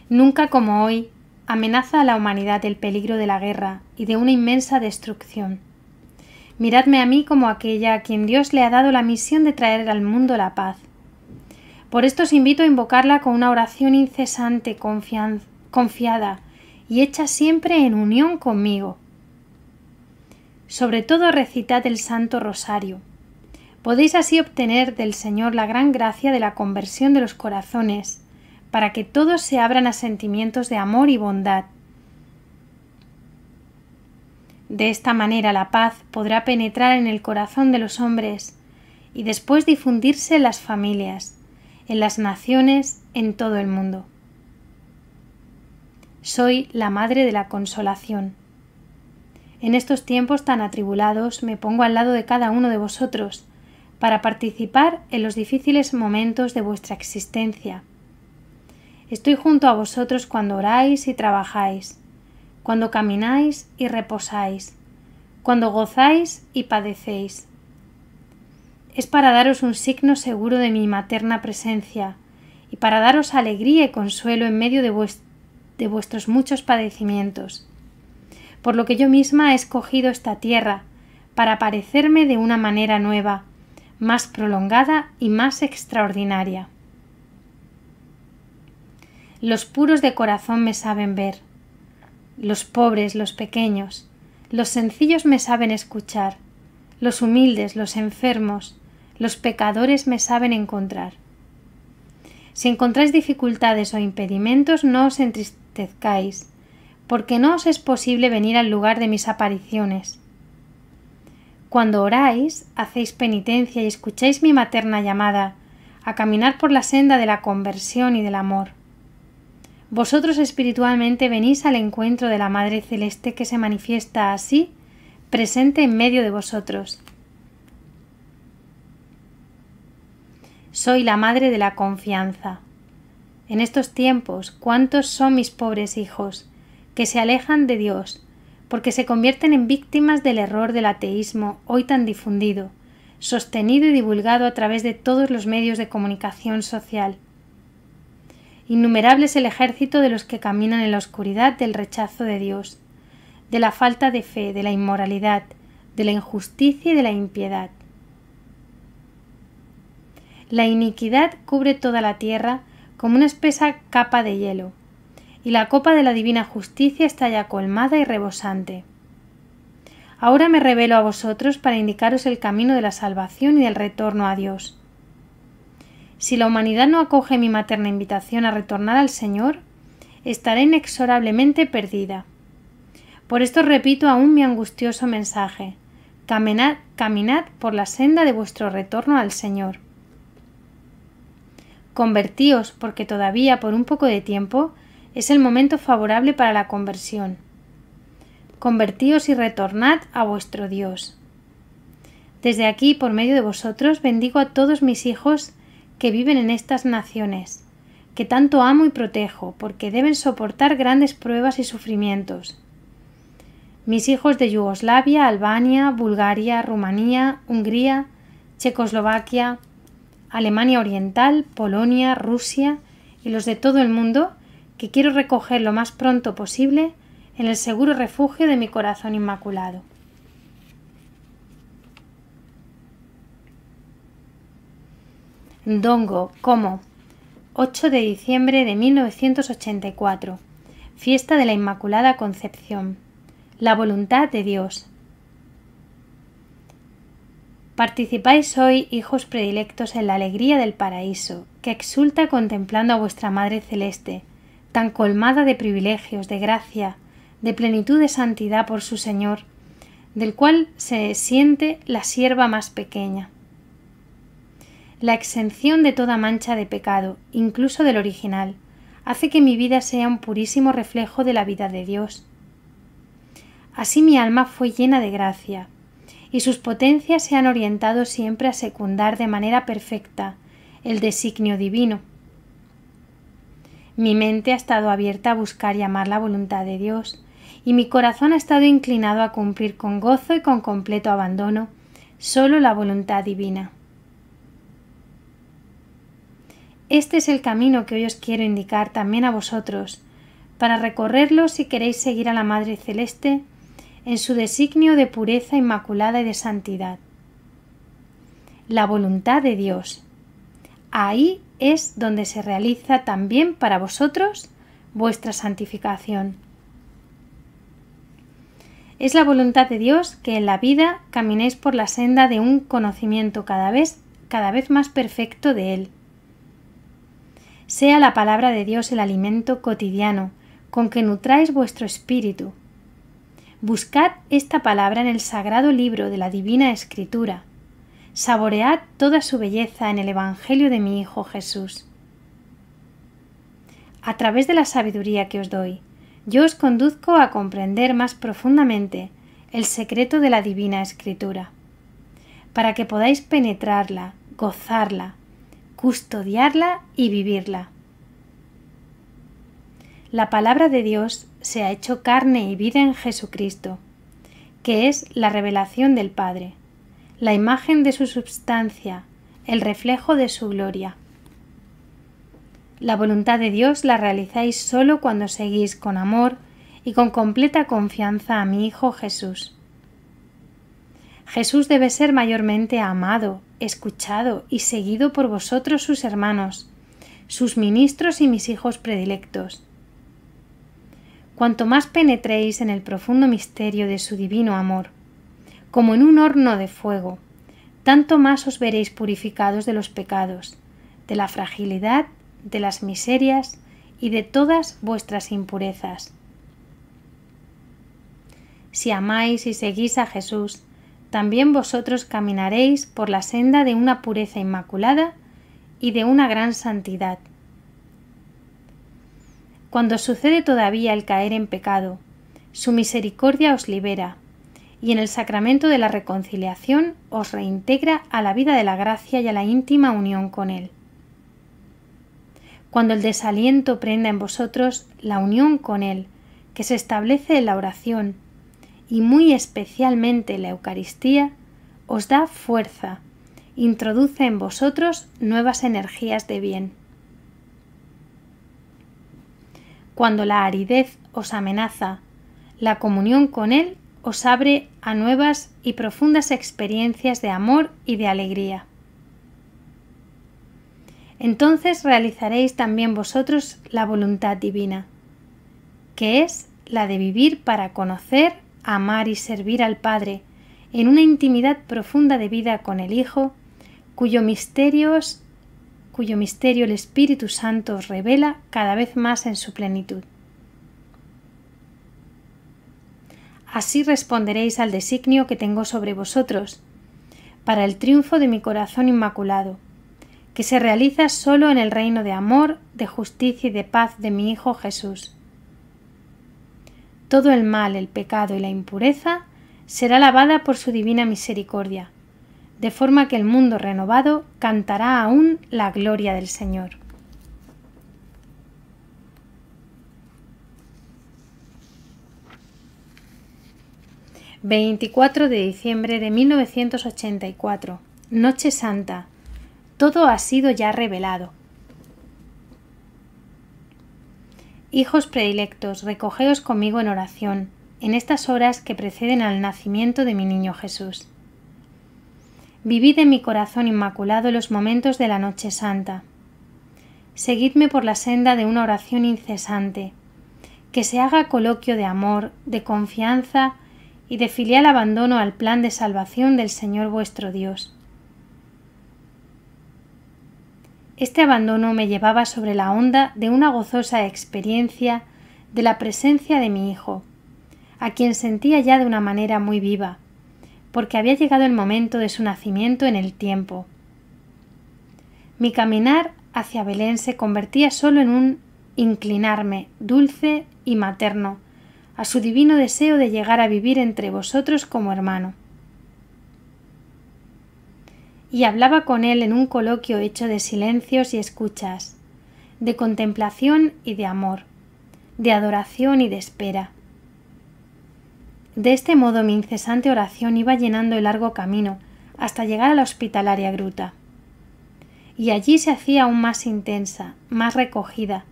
Nunca como hoy amenaza a la humanidad el peligro de la guerra y de una inmensa destrucción. Miradme a mí como aquella a quien Dios le ha dado la misión de traer al mundo la paz. Por esto os invito a invocarla con una oración incesante, confiada y hecha siempre en unión conmigo. Sobre todo recitad el Santo Rosario. Podéis así obtener del Señor la gran gracia de la conversión de los corazones, para que todos se abran a sentimientos de amor y bondad. De esta manera la paz podrá penetrar en el corazón de los hombres y después difundirse en las familias, en las naciones, en todo el mundo. Soy la Madre de la Consolación. En estos tiempos tan atribulados me pongo al lado de cada uno de vosotros para participar en los difíciles momentos de vuestra existencia. Estoy junto a vosotros cuando oráis y trabajáis, cuando camináis y reposáis, cuando gozáis y padecéis es para daros un signo seguro de mi materna presencia, y para daros alegría y consuelo en medio de, vuestros muchos padecimientos. Por lo que yo misma he escogido esta tierra, para parecerme de una manera nueva, más prolongada y más extraordinaria. Los puros de corazón me saben ver, los pobres, los pequeños, los sencillos me saben escuchar, los humildes, los enfermos, los pecadores me saben encontrar. Si encontráis dificultades o impedimentos, no os entristezcáis, porque no os es posible venir al lugar de mis apariciones. Cuando oráis, hacéis penitencia y escucháis mi materna llamada a caminar por la senda de la conversión y del amor. Vosotros espiritualmente venís al encuentro de la Madre Celeste que se manifiesta así, presente en medio de vosotros. Soy la madre de la confianza. En estos tiempos, ¿cuántos son mis pobres hijos que se alejan de Dios porque se convierten en víctimas del error del ateísmo hoy tan difundido, sostenido y divulgado a través de todos los medios de comunicación social? Innumerable es el ejército de los que caminan en la oscuridad del rechazo de Dios, de la falta de fe, de la inmoralidad, de la injusticia y de la impiedad. La iniquidad cubre toda la tierra como una espesa capa de hielo, y la copa de la divina justicia está ya colmada y rebosante. Ahora me revelo a vosotros para indicaros el camino de la salvación y del retorno a Dios. Si la humanidad no acoge mi materna invitación a retornar al Señor, estaré inexorablemente perdida. Por esto repito aún mi angustioso mensaje. Caminad, caminad por la senda de vuestro retorno al Señor. Convertíos, porque todavía por un poco de tiempo es el momento favorable para la conversión. Convertíos y retornad a vuestro Dios. Desde aquí, por medio de vosotros, bendigo a todos mis hijos que viven en estas naciones, que tanto amo y protejo, porque deben soportar grandes pruebas y sufrimientos. Mis hijos de Yugoslavia, Albania, Bulgaria, Rumanía, Hungría, Checoslovaquia, Alemania Oriental, Polonia, Rusia y los de todo el mundo que quiero recoger lo más pronto posible en el seguro refugio de mi corazón inmaculado. Dongo, como 8 de diciembre de 1984, fiesta de la Inmaculada Concepción, la voluntad de Dios, Participáis hoy, hijos predilectos, en la alegría del paraíso, que exulta contemplando a vuestra Madre Celeste, tan colmada de privilegios, de gracia, de plenitud de santidad por su Señor, del cual se siente la sierva más pequeña. La exención de toda mancha de pecado, incluso del original, hace que mi vida sea un purísimo reflejo de la vida de Dios. Así mi alma fue llena de gracia, y sus potencias se han orientado siempre a secundar de manera perfecta el designio divino. Mi mente ha estado abierta a buscar y amar la voluntad de Dios, y mi corazón ha estado inclinado a cumplir con gozo y con completo abandono solo la voluntad divina. Este es el camino que hoy os quiero indicar también a vosotros, para recorrerlo si queréis seguir a la Madre Celeste en su designio de pureza inmaculada y de santidad. La voluntad de Dios. Ahí es donde se realiza también para vosotros vuestra santificación. Es la voluntad de Dios que en la vida caminéis por la senda de un conocimiento cada vez, cada vez más perfecto de Él. Sea la palabra de Dios el alimento cotidiano con que nutráis vuestro espíritu, Buscad esta palabra en el sagrado libro de la Divina Escritura. Saboread toda su belleza en el Evangelio de mi Hijo Jesús. A través de la sabiduría que os doy, yo os conduzco a comprender más profundamente el secreto de la Divina Escritura, para que podáis penetrarla, gozarla, custodiarla y vivirla. La palabra de Dios se ha hecho carne y vida en Jesucristo, que es la revelación del Padre, la imagen de su substancia, el reflejo de su gloria. La voluntad de Dios la realizáis solo cuando seguís con amor y con completa confianza a mi Hijo Jesús. Jesús debe ser mayormente amado, escuchado y seguido por vosotros sus hermanos, sus ministros y mis hijos predilectos cuanto más penetréis en el profundo misterio de su divino amor, como en un horno de fuego, tanto más os veréis purificados de los pecados, de la fragilidad, de las miserias y de todas vuestras impurezas. Si amáis y seguís a Jesús, también vosotros caminaréis por la senda de una pureza inmaculada y de una gran santidad. Cuando sucede todavía el caer en pecado, su misericordia os libera, y en el sacramento de la reconciliación os reintegra a la vida de la gracia y a la íntima unión con Él. Cuando el desaliento prenda en vosotros la unión con Él, que se establece en la oración, y muy especialmente en la Eucaristía, os da fuerza, introduce en vosotros nuevas energías de bien. cuando la aridez os amenaza, la comunión con Él os abre a nuevas y profundas experiencias de amor y de alegría. Entonces realizaréis también vosotros la voluntad divina, que es la de vivir para conocer, amar y servir al Padre, en una intimidad profunda de vida con el Hijo, cuyo misterios cuyo misterio el Espíritu Santo os revela cada vez más en su plenitud. Así responderéis al designio que tengo sobre vosotros, para el triunfo de mi corazón inmaculado, que se realiza solo en el reino de amor, de justicia y de paz de mi Hijo Jesús. Todo el mal, el pecado y la impureza será lavada por su divina misericordia, de forma que el mundo renovado cantará aún la gloria del Señor. ...24 de diciembre de 1984... ...Noche Santa... ...todo ha sido ya revelado... Hijos predilectos, recogeos conmigo en oración, en estas horas que preceden al nacimiento de mi niño Jesús. Vivid en mi corazón inmaculado los momentos de la noche santa. Seguidme por la senda de una oración incesante, que se haga coloquio de amor, de confianza y de filial abandono al plan de salvación del Señor vuestro Dios. Este abandono me llevaba sobre la onda de una gozosa experiencia de la presencia de mi Hijo, a quien sentía ya de una manera muy viva, porque había llegado el momento de su nacimiento en el tiempo. Mi caminar hacia Belén se convertía solo en un inclinarme dulce y materno a su divino deseo de llegar a vivir entre vosotros como hermano. Y hablaba con él en un coloquio hecho de silencios y escuchas, de contemplación y de amor, de adoración y de espera, de este modo mi incesante oración iba llenando el largo camino hasta llegar a la hospitalaria gruta. Y allí se hacía aún más intensa, más recogida,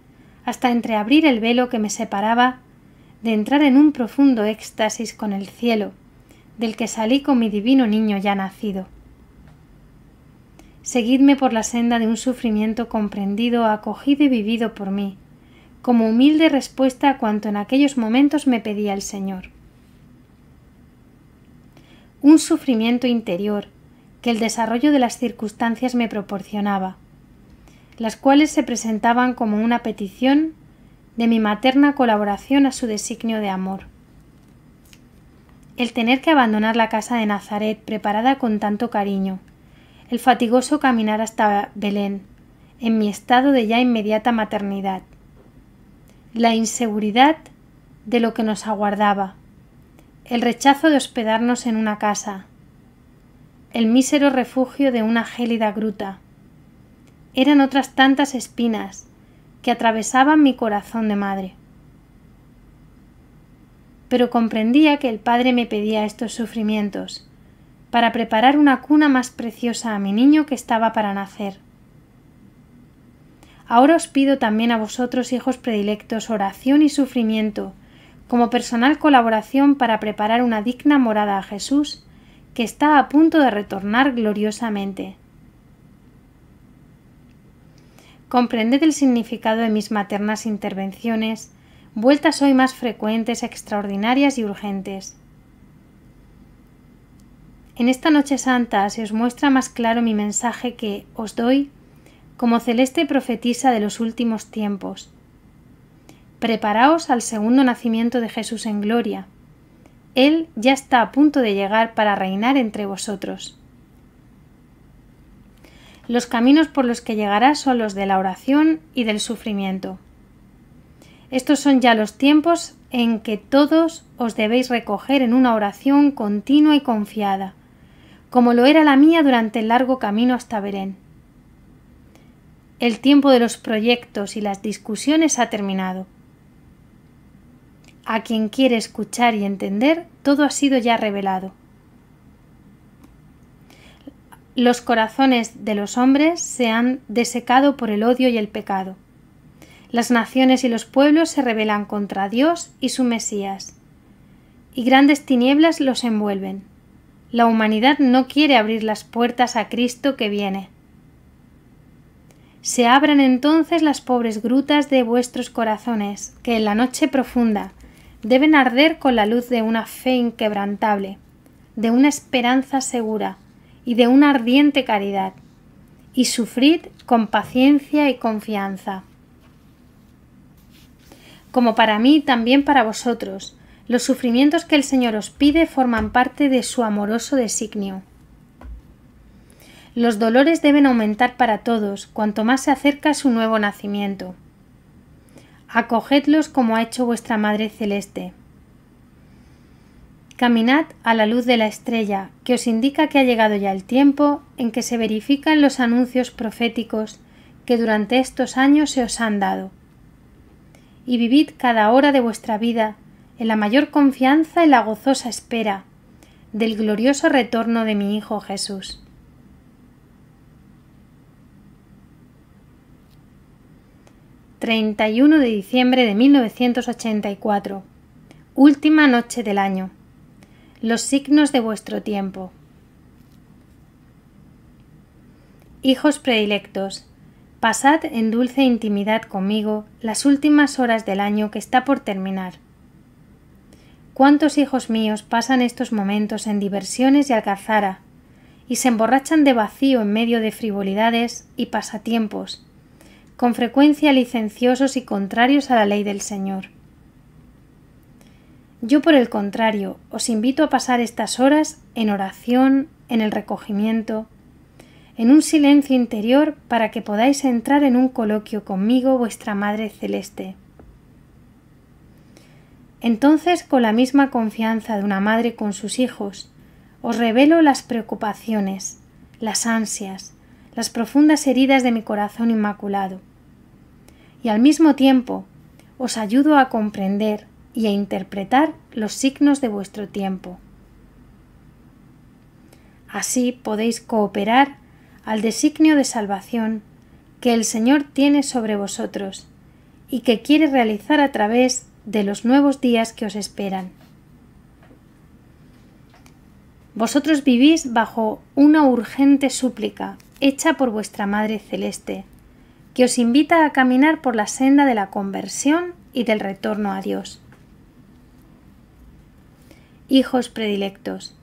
hasta entreabrir el velo que me separaba de entrar en un profundo éxtasis con el cielo, del que salí con mi divino niño ya nacido. Seguidme por la senda de un sufrimiento comprendido, acogido y vivido por mí, como humilde respuesta a cuanto en aquellos momentos me pedía el Señor un sufrimiento interior que el desarrollo de las circunstancias me proporcionaba, las cuales se presentaban como una petición de mi materna colaboración a su designio de amor. El tener que abandonar la casa de Nazaret preparada con tanto cariño, el fatigoso caminar hasta Belén, en mi estado de ya inmediata maternidad, la inseguridad de lo que nos aguardaba, el rechazo de hospedarnos en una casa, el mísero refugio de una gélida gruta. Eran otras tantas espinas que atravesaban mi corazón de madre. Pero comprendía que el Padre me pedía estos sufrimientos para preparar una cuna más preciosa a mi niño que estaba para nacer. Ahora os pido también a vosotros, hijos predilectos, oración y sufrimiento, como personal colaboración para preparar una digna morada a Jesús, que está a punto de retornar gloriosamente. Comprended el significado de mis maternas intervenciones, vueltas hoy más frecuentes, extraordinarias y urgentes. En esta noche santa se os muestra más claro mi mensaje que os doy como celeste profetisa de los últimos tiempos Preparaos al segundo nacimiento de Jesús en gloria. Él ya está a punto de llegar para reinar entre vosotros. Los caminos por los que llegará son los de la oración y del sufrimiento. Estos son ya los tiempos en que todos os debéis recoger en una oración continua y confiada, como lo era la mía durante el largo camino hasta Berén. El tiempo de los proyectos y las discusiones ha terminado. A quien quiere escuchar y entender, todo ha sido ya revelado. Los corazones de los hombres se han desecado por el odio y el pecado. Las naciones y los pueblos se rebelan contra Dios y su Mesías. Y grandes tinieblas los envuelven. La humanidad no quiere abrir las puertas a Cristo que viene. Se abran entonces las pobres grutas de vuestros corazones, que en la noche profunda, deben arder con la luz de una fe inquebrantable, de una esperanza segura y de una ardiente caridad, y sufrid con paciencia y confianza. Como para mí, también para vosotros, los sufrimientos que el Señor os pide forman parte de su amoroso designio. Los dolores deben aumentar para todos cuanto más se acerca su nuevo nacimiento acogedlos como ha hecho vuestra Madre Celeste. Caminad a la luz de la estrella, que os indica que ha llegado ya el tiempo en que se verifican los anuncios proféticos que durante estos años se os han dado. Y vivid cada hora de vuestra vida en la mayor confianza y la gozosa espera del glorioso retorno de mi Hijo Jesús. 31 de diciembre de 1984. Última noche del año. Los signos de vuestro tiempo. Hijos predilectos, pasad en dulce intimidad conmigo las últimas horas del año que está por terminar. ¿Cuántos hijos míos pasan estos momentos en diversiones y alcazara, y se emborrachan de vacío en medio de frivolidades y pasatiempos, con frecuencia licenciosos y contrarios a la ley del Señor. Yo, por el contrario, os invito a pasar estas horas en oración, en el recogimiento, en un silencio interior para que podáis entrar en un coloquio conmigo, vuestra Madre Celeste. Entonces, con la misma confianza de una madre con sus hijos, os revelo las preocupaciones, las ansias, las profundas heridas de mi corazón inmaculado y al mismo tiempo os ayudo a comprender y a interpretar los signos de vuestro tiempo. Así podéis cooperar al designio de salvación que el Señor tiene sobre vosotros y que quiere realizar a través de los nuevos días que os esperan. Vosotros vivís bajo una urgente súplica hecha por vuestra Madre Celeste, que os invita a caminar por la senda de la conversión y del retorno a Dios. Hijos predilectos,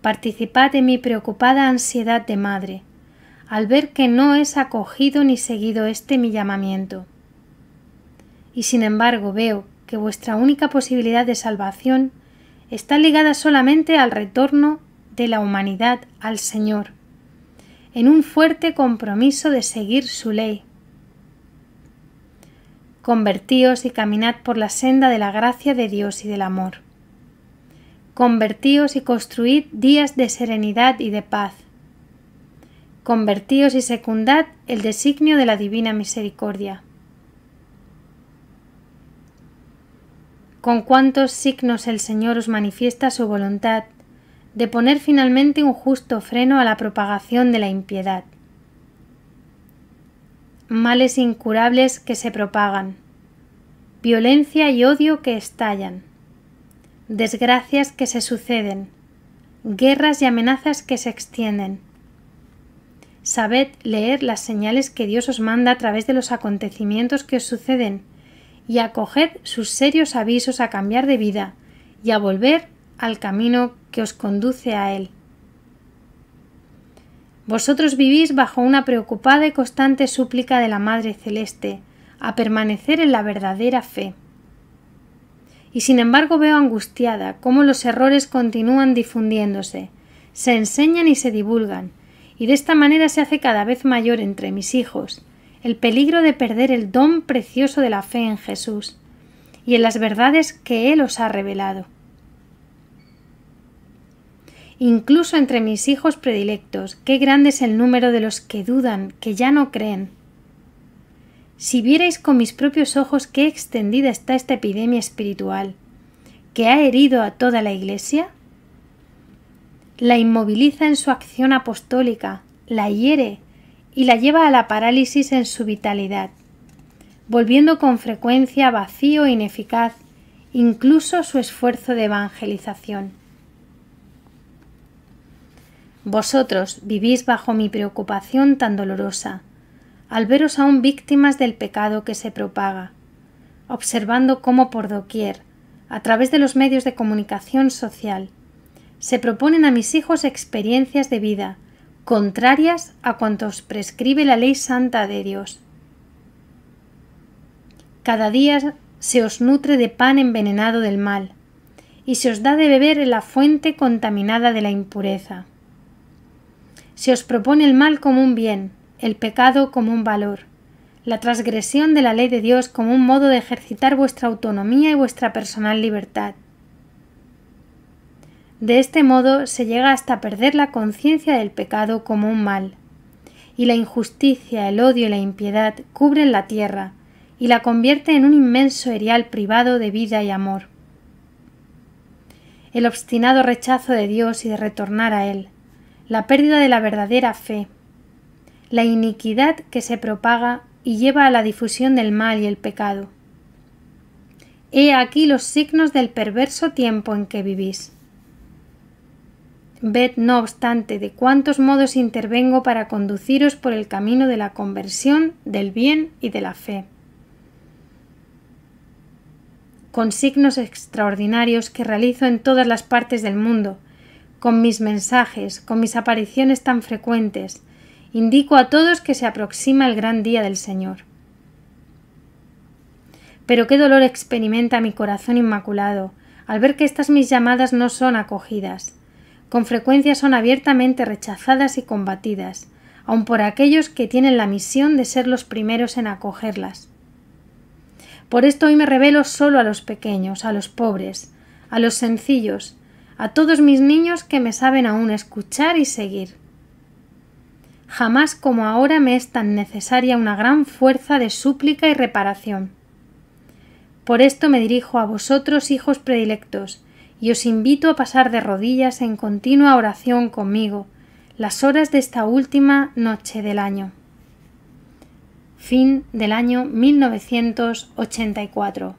participad en mi preocupada ansiedad de madre, al ver que no es acogido ni seguido este mi llamamiento. Y sin embargo veo que vuestra única posibilidad de salvación está ligada solamente al retorno de la humanidad al Señor, en un fuerte compromiso de seguir su ley, Convertíos y caminad por la senda de la gracia de Dios y del amor. Convertíos y construid días de serenidad y de paz. Convertíos y secundad el designio de la divina misericordia. Con cuántos signos el Señor os manifiesta su voluntad de poner finalmente un justo freno a la propagación de la impiedad males incurables que se propagan, violencia y odio que estallan, desgracias que se suceden, guerras y amenazas que se extienden. Sabed leer las señales que Dios os manda a través de los acontecimientos que os suceden, y acoged sus serios avisos a cambiar de vida y a volver al camino que os conduce a Él. Vosotros vivís bajo una preocupada y constante súplica de la Madre Celeste, a permanecer en la verdadera fe. Y sin embargo veo angustiada cómo los errores continúan difundiéndose, se enseñan y se divulgan, y de esta manera se hace cada vez mayor entre mis hijos el peligro de perder el don precioso de la fe en Jesús y en las verdades que Él os ha revelado incluso entre mis hijos predilectos, qué grande es el número de los que dudan, que ya no creen. Si vierais con mis propios ojos qué extendida está esta epidemia espiritual, que ha herido a toda la Iglesia, la inmoviliza en su acción apostólica, la hiere y la lleva a la parálisis en su vitalidad, volviendo con frecuencia vacío e ineficaz incluso su esfuerzo de evangelización. Vosotros vivís bajo mi preocupación tan dolorosa, al veros aún víctimas del pecado que se propaga, observando cómo por doquier, a través de los medios de comunicación social, se proponen a mis hijos experiencias de vida contrarias a os prescribe la ley santa de Dios. Cada día se os nutre de pan envenenado del mal, y se os da de beber en la fuente contaminada de la impureza. Se os propone el mal como un bien, el pecado como un valor, la transgresión de la ley de Dios como un modo de ejercitar vuestra autonomía y vuestra personal libertad. De este modo se llega hasta perder la conciencia del pecado como un mal, y la injusticia, el odio y la impiedad cubren la tierra, y la convierte en un inmenso erial privado de vida y amor. El obstinado rechazo de Dios y de retornar a Él, la pérdida de la verdadera fe, la iniquidad que se propaga y lleva a la difusión del mal y el pecado. He aquí los signos del perverso tiempo en que vivís. Ved, no obstante, de cuántos modos intervengo para conduciros por el camino de la conversión, del bien y de la fe, con signos extraordinarios que realizo en todas las partes del mundo, con mis mensajes, con mis apariciones tan frecuentes, indico a todos que se aproxima el gran día del Señor. Pero qué dolor experimenta mi corazón inmaculado al ver que estas mis llamadas no son acogidas. Con frecuencia son abiertamente rechazadas y combatidas, aun por aquellos que tienen la misión de ser los primeros en acogerlas. Por esto hoy me revelo solo a los pequeños, a los pobres, a los sencillos, a todos mis niños que me saben aún escuchar y seguir. Jamás como ahora me es tan necesaria una gran fuerza de súplica y reparación. Por esto me dirijo a vosotros, hijos predilectos, y os invito a pasar de rodillas en continua oración conmigo las horas de esta última noche del año. Fin del año 1984.